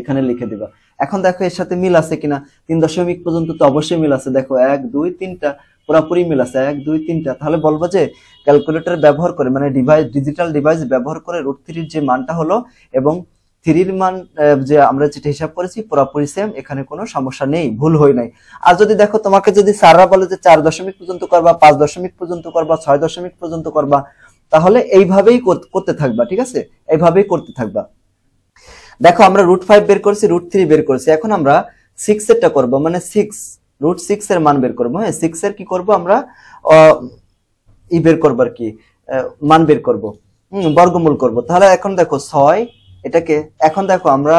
এখানে লিখে দিবা এখন দেখো এর সাথে মিল আছে কিনা তিন দশমিক পর্যন্ত তো অবশ্যই মিল আছে দেখো এক দুই তিনটা পুরাপুরি মিল আছে এক দুই তিনটা তাহলে বলবো যে ক্যালকুলেটর ব্যবহার করে মানে ডিভাইস ডিজিটাল ডিভাইস ব্যবহার করে রুট থ্রির যে মানটা হলো এবং থ্রির মান যে আমরা যেটা হিসাব করেছি পুরাপুরি সেম এখানে কোনো সমস্যা নেই ভুল হয় নাই আর যদি দেখো তোমাকে যদি স্যাররা বলে যে চার দশমিক পর্যন্ত করবা পাঁচ দশমিক পর্যন্ত করবা ছয় দশমিক পর্যন্ত করবা তাহলে এইভাবেই করতে থাকবা ঠিক আছে এইভাবেই করতে থাকবা দেখো আমরা রুট ফাইভ বের করছি রুট থ্রি বের করছি এখন আমরা সিক্স এরটা করবো মানে সিক্স রুট সিক্স এর মান বের করবো হ্যাঁ সিক্স এর কি করবো আমরা ই বের করবো আর কি মান বের করবো বর্গমূল করব তাহলে এখন দেখো ছয় এটাকে এখন দেখো আমরা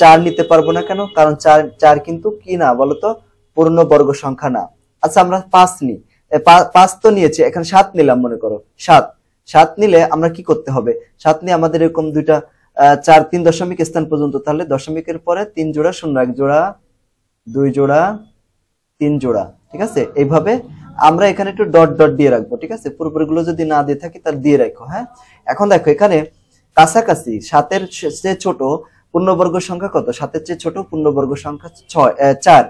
চার নিতে পারবো না কেন কারণ চার চার কিন্তু কি না বলতো পূর্ণ বর্গ সংখ্যা না আচ্ছা আমরা পাঁচ নিই পাঁচ তো নিয়েছি এখন সাত নিলাম মনে করো সাত সাত নিলে আমরা কি করতে হবে সাত নিয়ে আমাদের এরকম দুইটা চার তিন দশমিক স্থান পর্যন্ত তাহলে দশমিকের পরে তিন জোড়া শূন্য এক জোড়া দুই জোড়া তিন জোড়া ঠিক আছে এইভাবে আমরা এখানে একটু ডট ডট দিয়ে রাখবো ঠিক আছে পুরোপুরিগুলো যদি না দিয়ে থাকি তার দিয়ে রাখো হ্যাঁ এখন দেখো এখানে কাছাকাছি সাতের চেয়ে ছোট পূর্ণবর্গ সংখ্যা কত সাতের চেয়ে ছোট পূর্ণবর্গ সংখ্যা ছয় চার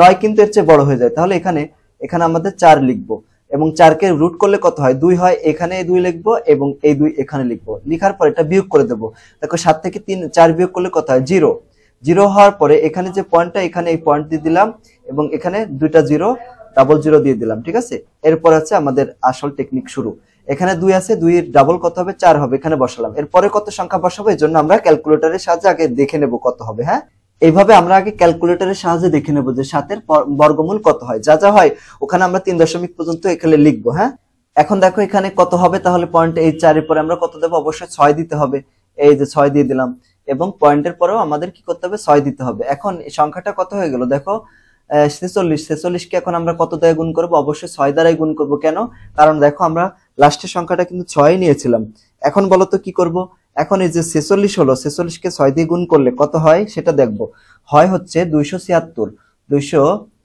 নয় কিন্তু এর চেয়ে বড় হয়ে যায় তাহলে এখানে এখানে আমাদের চার লিখবো এবং চারকে রুট করলে কত হয় দুই হয় এখানে দুই লিখবো এবং এই দুই এখানে লিখবো লিখার পর এটা বিয়োগ করে দেবো দেখো সাত থেকে তিন চার বিয়োগ করলে কত হয় জিরো জিরো হওয়ার পরে এখানে যে পয়েন্টটা এখানে এই পয়েন্ট দিয়ে দিলাম এবং এখানে দুইটা জিরো ডাবল জিরো দিয়ে দিলাম ঠিক আছে এরপর আছে আমাদের আসল টেকনিক শুরু এখানে দুই আছে দুই ডাবল কত হবে চার হবে এখানে বসালাম এরপরে কত সংখ্যা বসাবো এই জন্য আমরা ক্যালকুলেটরের সাহায্যে আগে দেখে নেব কত হবে হ্যাঁ এইভাবে আমরা আগে ক্যালকুলেটরের সাহায্যে দেখে নেব যে সাতের বর্গমূল কত হয় যা যা হয় ওখানে আমরা তিন দশমিক পর্যন্ত এখানে লিখবো হ্যাঁ এখন দেখো এখানে কত হবে তাহলে পয়েন্ট এই চারের পরে আমরা কত দেবো অবশ্যই ছয় দিতে হবে এই যে ছয় দিয়ে দিলাম এবং পয়েন্টের পরেও আমাদের কি করতে হবে ছয় দিতে হবে এখন সংখ্যাটা কত হয়ে গেল দেখো ছেচল্লিশ ছেচল্লিশকে এখন আমরা কত দ্বারা গুণ করবো অবশ্যই ছয় দ্বারাই গুণ করবো কেন কারণ দেখো আমরা লাস্টের সংখ্যাটা কিন্তু ছয় নিয়েছিলাম এখন বলো তো কি করবো এখন এই যে ছেচল্লিশ হলো ছেচল্লিশকে ছয় দিয়ে গুণ করলে কত হয় সেটা দেখব হয় হচ্ছে দুইশো ছিয়াত্তর দুইশো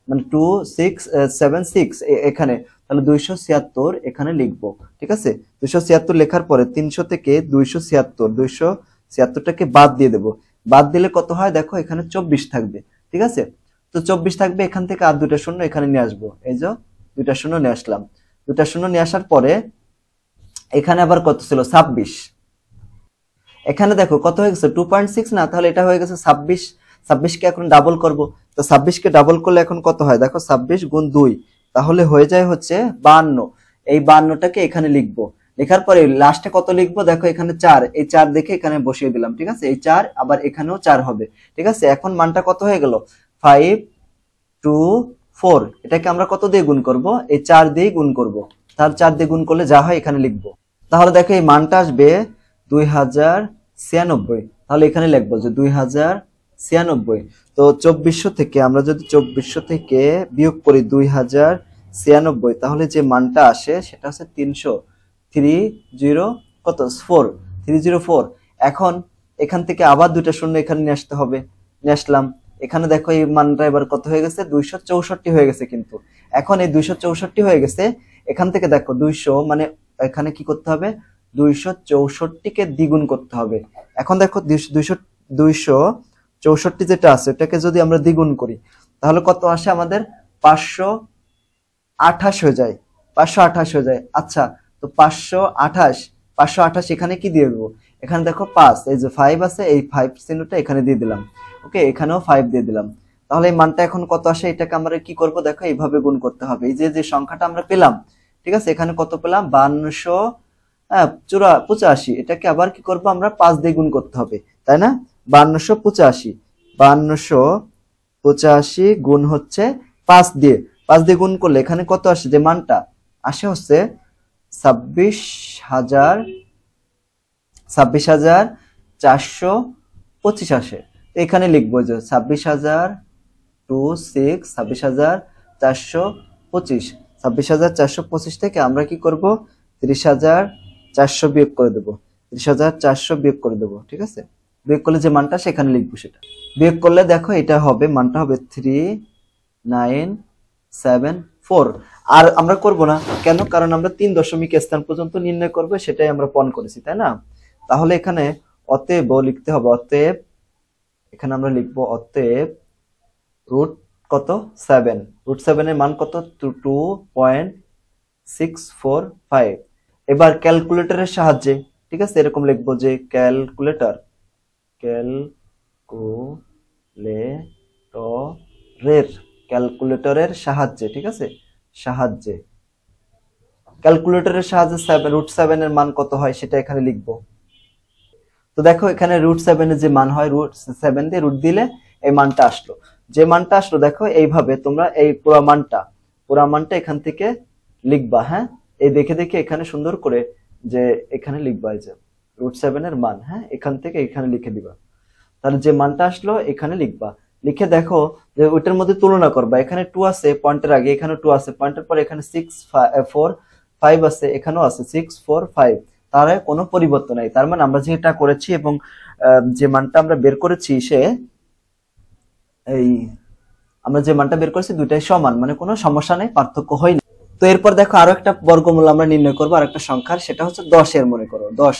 মানে টু সিক্স সেভেন সিক্স এখানে তাহলে দুইশো ছিয়াত্তর এখানে লিখব ঠিক আছে দুইশো ছিয়াত্তর লেখার পরে তিনশো থেকে দুইশো ছিয়াত্তর দুইশো ছিয়াত্তরটাকে বাদ দিয়ে দেব বাদ দিলে কত হয় দেখো এখানে চব্বিশ থাকবে ঠিক আছে তো চব্বিশ থাকবে এখান থেকে আর দুটা শূন্য এখানে নিয়ে আসবো এই যে দুটা শূন্য নিয়ে আসলাম দুটা শূন্য নিয়ে আসার পরে এখানে আবার কত ছিল ছাব্বিশ এখানে দেখো কত হয়ে গেছে টু পয়েন্ট সিক্স না তাহলে এটা হয়ে গেছে ছাব্বিশ ছাব্বিশকে এখন ডাবল করব তো ছাব্বিশকে ডাবল করলে এখন কত হয় দেখো ছাব্বিশ গুণ দুই তাহলে হয়ে যায় হচ্ছে বান্ন এই বান্নটাকে এখানে লিখবো লেখার পরে লাস্টে কত লিখবো দেখো এখানে চার এই চার দেখে এখানে বসিয়ে দিলাম ঠিক আছে এই চার আবার এখানেও চার হবে ঠিক আছে এখন মানটা কত হয়ে গেল ফাইভ টু ফোর এটাকে আমরা কত দিয়ে গুণ করব এই চার দিয়ে গুণ করব তার চার দিয়ে গুণ করলে যা হয় এখানে লিখবো তাহলে দেখো এই মানটা আসবে দুই হাজার ছিয়ানব্বই তাহলে এখানে লিখবো যে দুই হাজার ছিয়ানব্বই তো চব্বিশশো থেকে আমরা যদি চব্বিশশো থেকে বিয়োগ করি দুই হাজার ছিয়ানব্বই তাহলে যে মানটা আসে সেটা হচ্ছে তিনশো থ্রি জিরো কত ফোর থ্রি জিরো ফোর এখন এখান থেকে আবার দুইটা শূন্য এখানে নিয়ে আসতে হবে নিয়ে আসলাম এখানে দেখো এই মানটা এবার কত হয়ে গেছে দুইশো চৌষট্টি হয়ে গেছে কিন্তু এখন এই দুইশো চৌষট্টি হয়ে গেছে এখান থেকে দেখো দুইশো মানে এখানে কি করতে হবে 264 চৌষট্টিকে দ্বিগুণ করতে হবে এখন দেখো দুইশো দুইশো চৌষট্টি যেটা আছে এটাকে যদি আমরা দ্বিগুণ করি তাহলে কত আসে আমাদের পাঁচশো আঠাশ হয়ে যায় পাঁচশো আঠাশ হয়ে যায় আচ্ছা তো পাঁচশো আঠাশ পাঁচশো আঠাশ এখানে কি দিয়ে দেবো এখানে দেখো পাঁচ এই যে ফাইভ আছে এই ফাইভ চিহ্নটা এখানে দিয়ে দিলাম ওকে এখানেও ফাইভ দিয়ে দিলাম তাহলে এই মানটা এখন কত আসে এটাকে আমরা কি করব দেখো এইভাবে গুণ করতে হবে এই যে যে সংখ্যাটা আমরা পেলাম ঠিক আছে এখানে কত পেলাম বান্নশো হ্যাঁ চুরা পঁচাশি এটাকে আবার কি করবো আমরা পাঁচ দিয়ে গুণ করতে হবে তাই না বান্নশো পঁচাশি বান্নশো পঁচাশি গুণ হচ্ছে পাঁচ দিয়ে পাঁচ দিয়ে গুণ করলে এখানে কত আসে যে মানটা আসে হচ্ছে ছাব্বিশ হাজার ছাব্বিশ হাজার চারশো পঁচিশ আসে এখানে লিখবো যে ছাব্বিশ হাজার টু সিক্স ছাব্বিশ হাজার চারশো পঁচিশ ছাব্বিশ হাজার চারশো পঁচিশ থেকে আমরা কি করব তিরিশ হাজার চারশো বিয়োগ করে দেবো ত্রিশ হাজার চারশো বিয়োগ করে দেবো ঠিক আছে বিয়োগ করলে যে মানটা সেখানে লিখবো সেটা বিয়োগ করলে দেখো এটা হবে মানটা হবে থ্রি নাইন সেভেন ফোর আর আমরা করব না কেন কারণ আমরা তিন দশমিক স্থান পর্যন্ত নির্ণয় করব সেটাই আমরা পণ করেছি তাই না তাহলে এখানে অতএব লিখতে হবে অতএব এখানে আমরা লিখবো অতএব রুট কত সেভেন রুট সেভেনের মান কত two two point six four five এবার ক্যালকুলেটরের সাহায্যে ঠিক আছে এরকম লিখবো যে ক্যালকুলেটর ক্যালকুলেটরের ক্যালকুলেটরের সাহায্যে ঠিক আছে সাহায্যে ক্যালকুলেটরের সাহায্যে সেভেন রুট সেভেনের মান কত হয় সেটা এখানে লিখবো তো দেখো এখানে রুট সেভেনের যে মান হয় রুট সেভেন দিয়ে রুট দিলে এই মানটা আসলো যে মানটা আসলো দেখো এইভাবে তোমরা এই পুরা মানটা পুরা মানটা এখান থেকে লিখবা হ্যাঁ এই দেখে দেখে এখানে সুন্দর করে যে এখানে লিখবা যে রুট সেভেন এর মান হ্যাঁ এখান থেকে এখানে লিখে দিবা তাহলে যে মানটা আসলো এখানে লিখবা লিখে দেখো যে ওইটার মধ্যে তুলনা করবা এখানে টু আছে পয়েন্টের আগে এখানে টু আছে পয়েন্টের পর এখানে সিক্স ফোর ফাইভ আছে এখানেও আছে সিক্স ফোর ফাইভ তার কোনো পরিবর্তন নাই তার মানে আমরা যেটা করেছি এবং যে মানটা আমরা বের করেছি সে এই আমরা যে মানটা বের করেছি দুইটাই সমান মানে কোনো সমস্যা নেই পার্থক্য হয়নি তো এরপর দেখো আরো একটা বর্গমূল আমরা নির্ণয় করবো আর একটা সংখ্যার সেটা হচ্ছে দশের মনে করো দশ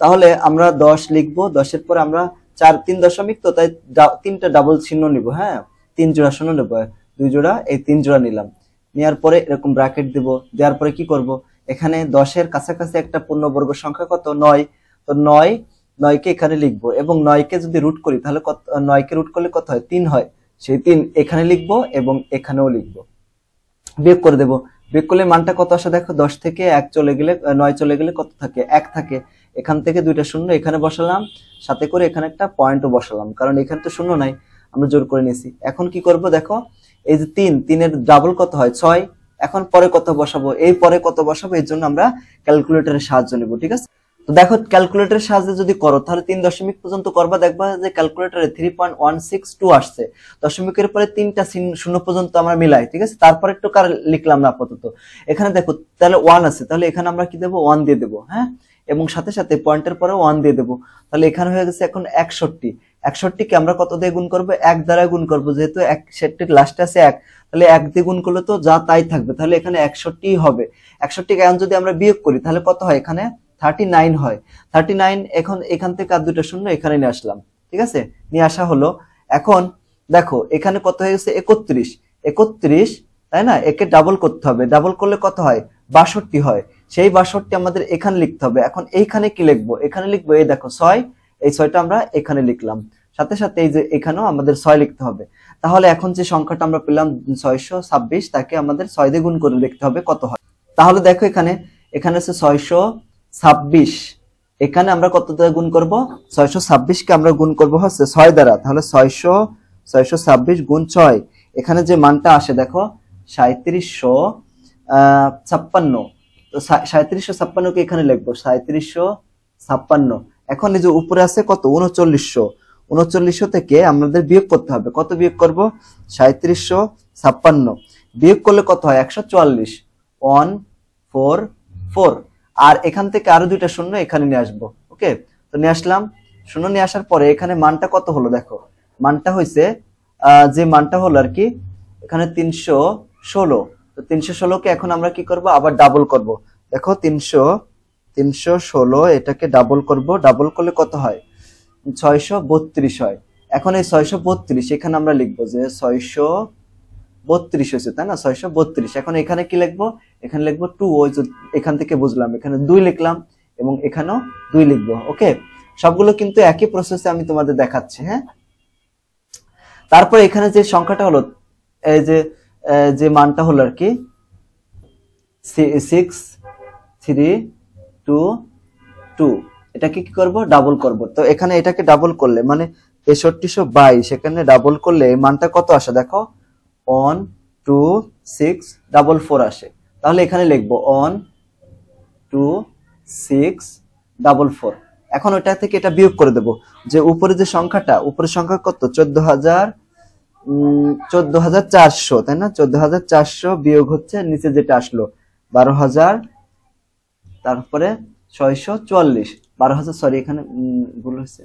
তাহলে আমরা দশ লিখবো দশের পরে আমরা চার তিন দশমিক তো তাই তিনটা ডাবল চিহ্ন নিব হ্যাঁ তিন জোড়া শূন্য নেব দুই জোড়া এই তিন জোড়া নিলাম নেওয়ার পরে এরকম ব্র্যাকেট দিব দেওয়ার পরে কি করব এখানে দশের কাছাকাছি একটা পূর্ণবর্গ সংখ্যা কত নয় তো নয় নয়কে এখানে লিখবো এবং নয়কে যদি রুট করি তাহলে কত নয়কে রুট করলে কত হয় তিন হয় সেই তিন এখানে লিখবো এবং এখানেও লিখবো বিয়োগ করে দেবো বিয়োগ করলে মানটা কত আসে দেখো দশ থেকে এক চলে গেলে নয় চলে গেলে কত থাকে এক থাকে এখান থেকে দুইটা শূন্য এখানে বসালাম সাথে করে এখানে একটা পয়েন্টও বসালাম কারণ এখানে তো শূন্য নাই আমরা জোর করে নিয়েছি এখন কি করব দেখো এই যে তিন তিনের ডাবল কত হয় ছয় এখন পরে কত বসাবো এই পরে কত বসাবো এর জন্য আমরা ক্যালকুলেটরের সাহায্য নেব ঠিক আছে তো দেখো ক্যালকুলেটরের সাহায্যে যদি করো তাহলে তিন দশমিক পর্যন্ত করবা দেখবা যে ক্যালকুলেটরে three point one six two আসছে দশমিকের পরে তিনটা শূন্য পর্যন্ত আমরা মিলাই ঠিক আছে তারপরে একটু কার লিখলাম না আপাতত এখানে দেখো তাহলে ওয়ান আছে তাহলে এখানে আমরা কি দেবো ওয়ান দিয়ে দেবো হ্যাঁ এবং সাথে সাথে পয়েন্টের পরে ওয়ান দিয়ে দেবো তাহলে এখানে হয়ে গেছে এখন একষট্টি একষট্টিকে আমরা কত দিয়ে গুণ করবো এক দ্বারা গুণ করবো যেহেতু এক সেটটির লাস্টে আছে এক তাহলে এক দিয়ে গুণ করলে তো যা তাই থাকবে তাহলে এখানে একষট্টি হবে একষট্টিকে এখন যদি আমরা বিয়োগ করি তাহলে কত হয় এখানে থার্টি নাইন হয় থার্টি নাইন এখন এখান থেকে আর দুটো শূন্য এখানে নিয়ে আসলাম ঠিক আছে নিয়ে আসা হলো এখন দেখো এখানে কত হয়ে গেছে একত্রিশ একত্রিশ তাই না একে ডাবল করতে হবে ডাবল করলে কত হয় বাষট্টি হয় সেই বাষট্টি আমাদের এখানে লিখতে হবে এখন এইখানে কি লিখবো এখানে লিখবো এই দেখো ছয় এই ছয়টা আমরা এখানে লিখলাম সাথে সাথে এই যে এখানেও আমাদের ছয় লিখতে হবে তাহলে এখন যে সংখ্যাটা আমরা পেলাম ছয়শো ছাব্বিশ তাকে আমাদের ছয় দিয়ে গুণ করে লিখতে হবে কত হয় তাহলে দেখো এখানে এখানে হচ্ছে ছয়শো ছাব্বিশ এখানে আমরা কত দ্বারা গুণ করব ছয়শো ছাব্বিশকে আমরা গুণ করবো হচ্ছে ছয় দ্বারা তাহলে ছয়শো ছয়শো ছাব্বিশ গুণ ছয় এখানে যে মানটা আসে দেখো সাঁত্রিশশো ছাপ্পান্ন তো সাঁত্রিশশো ছাপ্পান্নকে এখানে লিখবো সাঁত্রিশশো ছাপ্পান্ন এখন এই যে উপরে আছে কত উনচল্লিশশো উনচল্লিশশো থেকে আমাদের বিয়োগ করতে হবে কত বিয়োগ করব সাঁত্রিশশো ছাপ্পান্ন বিয়োগ করলে কত হয় একশো চুয়াল্লিশ ওয়ান ফোর ফোর আর এখান থেকে আরো দুইটা শূন্য এখানে নিয়ে আসবো ওকে তো নিয়ে আসলাম শূন্য নিয়ে আসার পরে এখানে মানটা কত হলো দেখো মানটা হয়েছে যে মানটা হলো আর কি এখানে তিনশো ষোলো তো তিনশো ষোলোকে এখন আমরা কি করব আবার ডাবল করব দেখো তিনশো তিনশো ষোলো এটাকে ডাবল করব ডাবল করলে কত হয় ছয়শো বত্রিশ হয় এখন এই ছয়শো বত্রিশ এখানে আমরা লিখবো যে ছয়শো বত্রিশ হয়েছে তাই না ছয়শো বত্রিশ এখন এখানে কি লিখবো এখানে লিখবো টু ওই এখান থেকে বুঝলাম এখানে দুই লিখলাম এবং এখানেও দুই লিখব ওকে সবগুলো কিন্তু একই প্রসেসে আমি তোমাদের দেখাচ্ছি হ্যাঁ তারপর এখানে যে সংখ্যাটা হলো এই যে যে মানটা হলো আর কি সিক্স থ্রি টু টু এটাকে কি করব ডাবল করব তো এখানে এটাকে ডাবল করলে মানে তেষট্টিশো বাইশ এখানে ডাবল করলে মানটা কত আসে দেখো one two six double four আসে তাহলে এখানে লিখব one two six double four এখন ওটা থেকে এটা বিয়োগ করে দেব যে উপরে যে সংখ্যাটা উপরের সংখ্যা কত চোদ্দ হাজার চোদ্দ হাজার চারশো তাই না চোদ্দ হাজার চারশো বিয়োগ হচ্ছে নিচে যেটা আসলো বারো হাজার তারপরে ছয়শো চুয়াল্লিশ বারো হাজার সরি এখানে ভুল হয়েছে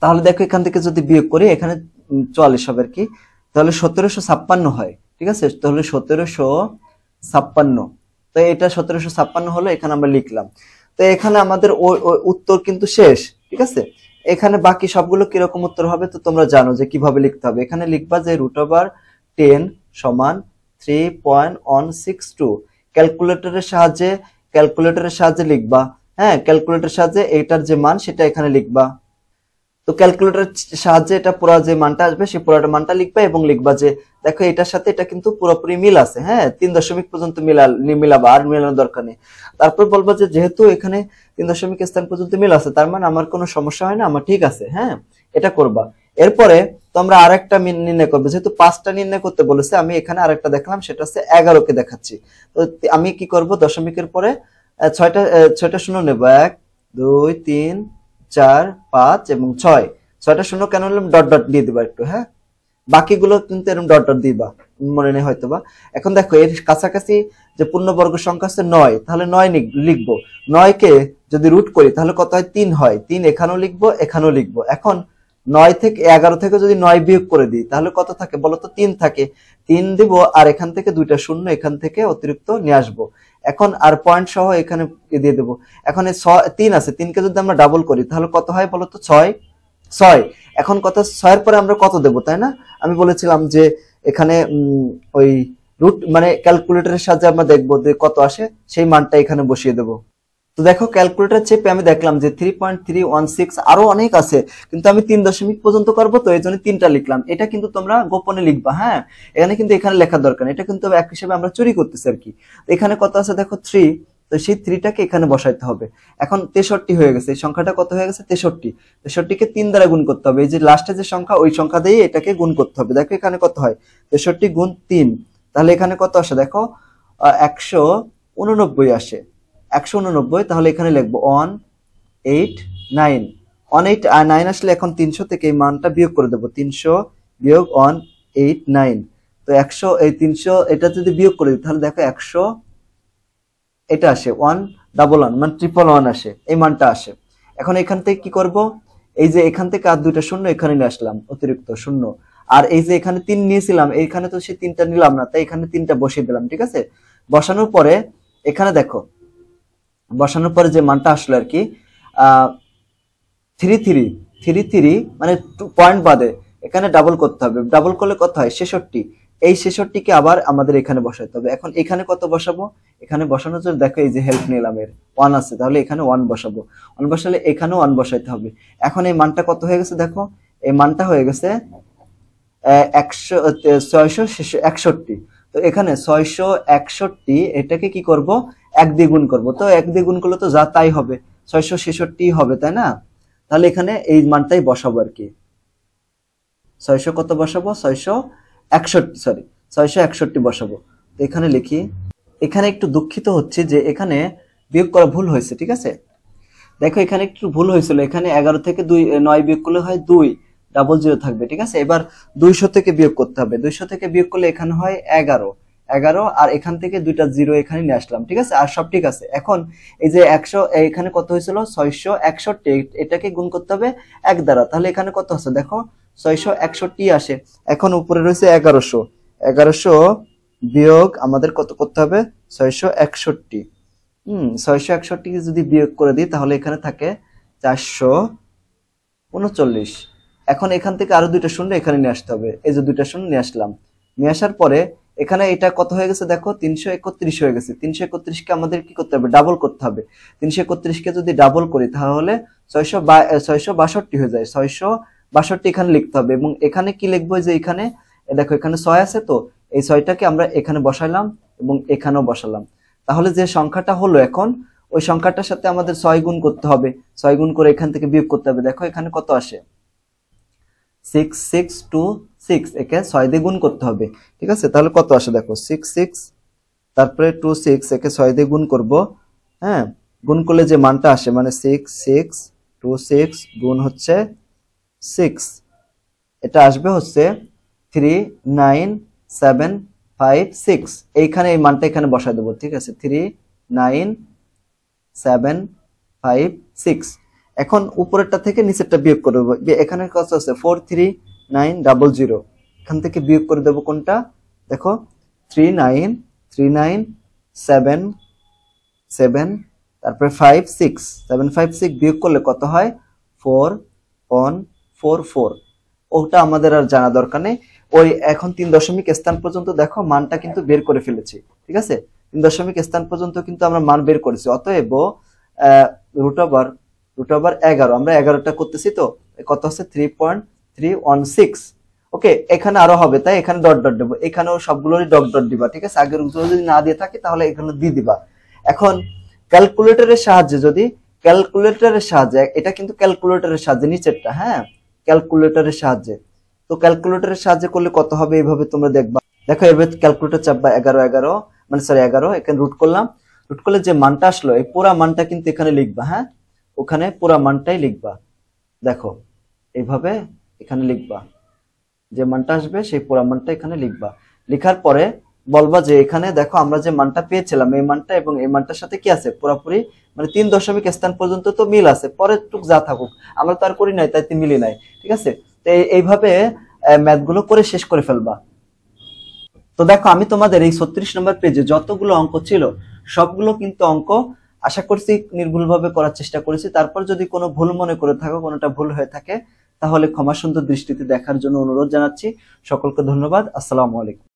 তাহলে দেখো এখান থেকে যদি বিয়োগ করি এখানে চুয়াল্লিশ হবে আর কি তাহলে সতেরোশো ছাপ্পান্ন হয় ঠিক আছে তাহলে সতেরোশো ছাপ্পান্ন তো এটা সতেরোশো ছাপ্পান্ন হলো এখানে আমরা লিখলাম তো এখানে আমাদের উত্তর কিন্তু শেষ ঠিক আছে এখানে বাকি সবগুলো কিরকম উত্তর হবে তো তোমরা জানো যে কিভাবে লিখতে হবে এখানে লিখবা যে রুট ওভার টেন সমান three point one six two ক্যালকুলেটরের সাহায্যে ক্যালকুলেটরের সাহায্যে লিখবা হ্যাঁ ক্যালকুলেটরের সাহায্যে এটার যে মান সেটা এখানে লিখবা তো ক্যালকুলেটরের সাহায্যে এটা পুরো যে মানটা আসবে সেই পুরোটা মানটা লিখবে এবং লিখবা যে দেখো এটার সাথে এটা কিন্তু পুরোপুরি মিল আছে হ্যাঁ তিন দশমিক পর্যন্ত মিলা মিলাবা আর মিলানোর দরকার নেই তারপর বলবা যে যেহেতু এখানে তিন দশমিক স্থান পর্যন্ত মিল আছে তার মানে আমার কোনো সমস্যা হয় না আমার ঠিক আছে হ্যাঁ এটা করবা এরপরে তোমরা আরেকটা নির্ণয় করবে যেহেতু পাঁচটা নির্ণয় করতে বলেছে আমি এখানে আরেকটা দেখলাম সেটা হচ্ছে এগারোকে দেখাচ্ছি তো আমি কি করব দশমিকের পরে ছয়টা ছয়টা শূন্য নেব এক দুই তিন চার পাঁচ এবং ছয় ছয়টা শূন্য কেন হলাম ডট ডট দিয়ে দিবা একটু হ্যাঁ বাকিগুলো কিন্তু এরকম ডট ডট দিবা মনে নেই হয়তো বা এখন দেখো এর কাছাকাছি যে পূর্ণবর্গ সংখ্যা হচ্ছে নয় তাহলে নয় লিখবো নয়কে যদি রুট করি তাহলে কত হয় তিন হয় তিন এখানেও লিখবো এখানেও লিখবো এখন নয় থেকে এগারো থেকে যদি নয় বিয়োগ করে দিই তাহলে কত থাকে বলতো তিন থাকে তিন দিব আর এখান থেকে দুইটা শূন্য এখান থেকে অতিরিক্ত নিয়ে আসবো এখন আর পয়েন্ট সহ এখানে দিয়ে দেবো এখন তিন আছে তিনকে যদি আমরা ডাবল করি তাহলে কত হয় বলতো ছয় ছয় এখন কথা ছয়ের পরে আমরা কত দেব তাই না আমি বলেছিলাম যে এখানে ওই রুট মানে ক্যালকুলেটরের সাহায্যে আমরা দেখবো যে কত আসে সেই মানটা এখানে বসিয়ে দেবো তো দেখো ক্যালকুলেটার চেপে আমি দেখলাম যে three point three one six আরো অনেক আছে কিন্তু আমি তিন দশমিক পর্যন্ত করবো তো এই জন্য তিনটা লিখলাম এটা কিন্তু তোমরা গোপনে লিখবা হ্যাঁ এখানে কিন্তু এখানে লেখার দরকার এটা কিন্তু এক হিসেবে আমরা চুরি করতেছি আর কি এখানে কত আছে দেখো থ্রি তো সেই থ্রিটাকে এখানে বসাইতে হবে এখন তেষট্টি হয়ে গেছে এই সংখ্যাটা কত হয়ে গেছে তেষট্টি তেষট্টিকে তিন দ্বারা গুণ করতে হবে এই যে লাস্টে যে সংখ্যা ওই সংখ্যা দিয়ে এটাকে গুণ করতে হবে দেখো এখানে কত হয় তেষট্টি গুণ তিন তাহলে এখানে কত আসে দেখো একশো উননব্বই আসে একশো উননব্বই তাহলে এখানে লিখবো one eight nine one eight nine আসলে এখন তিনশো থেকে এই মানটা বিয়োগ করে দেবো তিনশো বিয়োগ ওয়ান এইট নাইন তো একশো এই তিনশো এটা যদি বিয়োগ করে দিই তাহলে দেখো একশো এটা আসে ওয়ান ডাবল ওয়ান মানে ট্রিপল ওয়ান আসে এই মানটা আসে এখন এখান থেকে কি করব এই যে এখান থেকে আর দুইটা শূন্য এখানে নিয়ে আসলাম অতিরিক্ত শূন্য আর এই যে এখানে তিন নিয়েছিলাম এইখানে তো সে তিনটা নিলাম না তাই এখানে তিনটা বসিয়ে দিলাম ঠিক আছে বসানোর পরে এখানে দেখো বসানোর পরে যে মানটা আসলো আর কি থ্রি থ্রি থ্রি থ্রি মানে টু পয়েন্ট বাদে এখানে ডাবল করতে হবে ডাবল করলে কত হয় ছেষট্টি এই ছেষট্টিকে আবার আমাদের এখানে বসাতে হবে এখন এখানে কত বসাবো এখানে বসানোর জন্য দেখো এই যে হেল্প নিলাম এর ওয়ান আছে তাহলে এখানে ওয়ান বসাবো ওয়ান বসালে এখানেও ওয়ান বসাইতে হবে এখন এই মানটা কত হয়ে গেছে দেখো এই মানটা হয়ে গেছে একশো ছয়শো একষট্টি তো এখানে ছয়শো একষট্টি এটাকে কি করবো এক দিয়ে গুণ করব তো এক দিয়ে গুণ করলে তো যা তাই হবে ছয়শো ছেষট্টি হবে তাই না তাহলে এখানে এই মানটাই বসাবো আর কি ছয়শো কত বসাবো ছয়শো একষট্টি সরি ছয়শো একষট্টি বসাবো তো এখানে লিখি এখানে একটু দুঃখিত হচ্ছে যে এখানে বিয়োগ করা ভুল হয়েছে ঠিক আছে দেখো এখানে একটু ভুল হয়েছিল এখানে এগারো থেকে দুই নয় বিয়োগ করলে হয় দুই ডাবল জিরো থাকবে ঠিক আছে এবার দুইশো থেকে বিয়োগ করতে হবে দুইশো থেকে বিয়োগ করলে এখানে হয় এগারো এগারো আর এখান থেকে দুইটা জিরো এখানে নিয়ে আসলাম ঠিক আছে আর সব ঠিক আছে এখন এই যে একশো এখানে কত হয়েছিল ছয়শো একষট্টি এটাকে গুণ করতে হবে এক দ্বারা তাহলে এখানে কত আছে দেখো ছয়শো একষট্টি আসে এখন উপরে রয়েছে এগারোশো এগারোশো বিয়োগ আমাদের কত করতে হবে ছয়শো একষট্টি হুম ছয়শো একষট্টিকে যদি বিয়োগ করে দিই তাহলে এখানে থাকে চারশো উনচল্লিশ এখন এখান থেকে আরো দুইটা শূন্য এখানে নিয়ে আসতে হবে এই যে দুইটা শূন্য নিয়ে আসলাম নিয়ে আসার পরে এখানে এটা কত হয়ে গেছে দেখো তিনশো একত্রিশ হয়ে গেছে তিনশো একত্রিশকে আমাদের কি করতে হবে ডাবল করতে হবে তিনশো একত্রিশকে যদি ডাবল করি তাহলে ছয়শো ছয়শো বাষট্টি হয়ে যায় ছয়শো বাষট্টি এখানে লিখতে হবে এবং এখানে কি লিখবো যে এখানে দেখো এখানে ছয় আছে তো এই ছয়টাকে আমরা এখানে বসাইলাম এবং এখানেও বসালাম তাহলে যে সংখ্যাটা হলো এখন ওই সংখ্যাটার সাথে আমাদের ছয় গুণ করতে হবে ছয় গুণ করে এখান থেকে বিয়োগ করতে হবে দেখো এখানে কত আসে সিক্স সিক্স টু সিক্স একে ছয় দিয়ে গুণ করতে হবে ঠিক আছে তাহলে কত আসে দেখো সিক্স সিক্স তারপরে টু সিক্স একে ছয় দিয়ে গুণ করব হ্যাঁ গুণ করলে যে মানটা আসে মানে সিক্স সিক্স টু সিক্স গুণ হচ্ছে সিক্স এটা আসবে হচ্ছে three nine seven five six এইখানে এই মানটা এখানে বসায় দেবো ঠিক আছে three nine seven five six এখন উপরেরটা থেকে নিচেরটা বিয়োগ করবো এখানে কত আছে four three nine double zero এখান থেকে বিয়োগ করে দেবো কোনটা দেখো three nine three nine seven seven তারপরে five six seven five six বিয়োগ করলে কত হয় ফোর ওয়ান ফোর ফোর ওটা আমাদের আর জানা দরকার নেই ওই এখন তিন দশমিক স্থান পর্যন্ত দেখো মানটা কিন্তু বের করে ফেলেছি ঠিক আছে তিন দশমিক স্থান পর্যন্ত কিন্তু আমরা মান বের করেছি অতএব রুট ওভার রুট ওভার এগারো আমরা এগারোটা করতেছি তো কত হচ্ছে three point three one six okay এখানে আরো হবে তাই এখানে ডট ডট দেবো এখানেও সবগুলোরই ডট ডট দিবা ঠিক আছে আগের যদি না দিয়ে থাকে তাহলে এখানে দিয়ে দিবা এখন ক্যালকুলেটরের সাহায্যে যদি ক্যালকুলেটরের সাহায্যে এটা কিন্তু ক্যালকুলেটরের সাহায্যে নিচেরটা হ্যাঁ ক্যালকুলেটরের সাহায্যে তো ক্যালকুলেটরের সাহায্যে করলে কত হবে এইভাবে তোমরা দেখবা দেখো এবার ক্যালকুলেটর চাপবা এগারো এগারো মানে সরি এগারো এখানে রুট করলাম রুট করলে যে মানটা আসলো এই পুরা মানটা কিন্তু এখানে লিখবা হ্যাঁ ওখানে পুরা মানটাই লিখবা দেখো এইভাবে এখানে লিখবা যে মানটা আসবে সেই পুরা মানটা এখানে লিখবা লিখার পরে বলবা যে এখানে দেখো আমরা যে মানটা পেয়েছিলাম এই মানটা এবং এই মানটার সাথে কি আছে পুরাপুরি মানে তিন দশমিক স্থান পর্যন্ত তো মিল আছে পরে টুক যা থাকুক আমরা তো আর করি নাই তাই মিলি নাই ঠিক আছে তো এইভাবে ম্যাথগুলো করে শেষ করে ফেলবা তো দেখো আমি তোমাদের এই ছত্রিশ নম্বর পেজে যতগুলো অঙ্ক ছিল সবগুলো কিন্তু অঙ্ক আশা করছি নির্ভুলভাবে করার চেষ্টা করেছি তারপর যদি কোনো ভুল মনে করে থাকো কোনোটা ভুল হয়ে থাকে তাহলে ক্ষমাসুন্দর দৃষ্টিতে দেখার জন্য অনুরোধ জানাচ্ছি সকলকে ধন্যবাদ আসসালামু আলাইকুম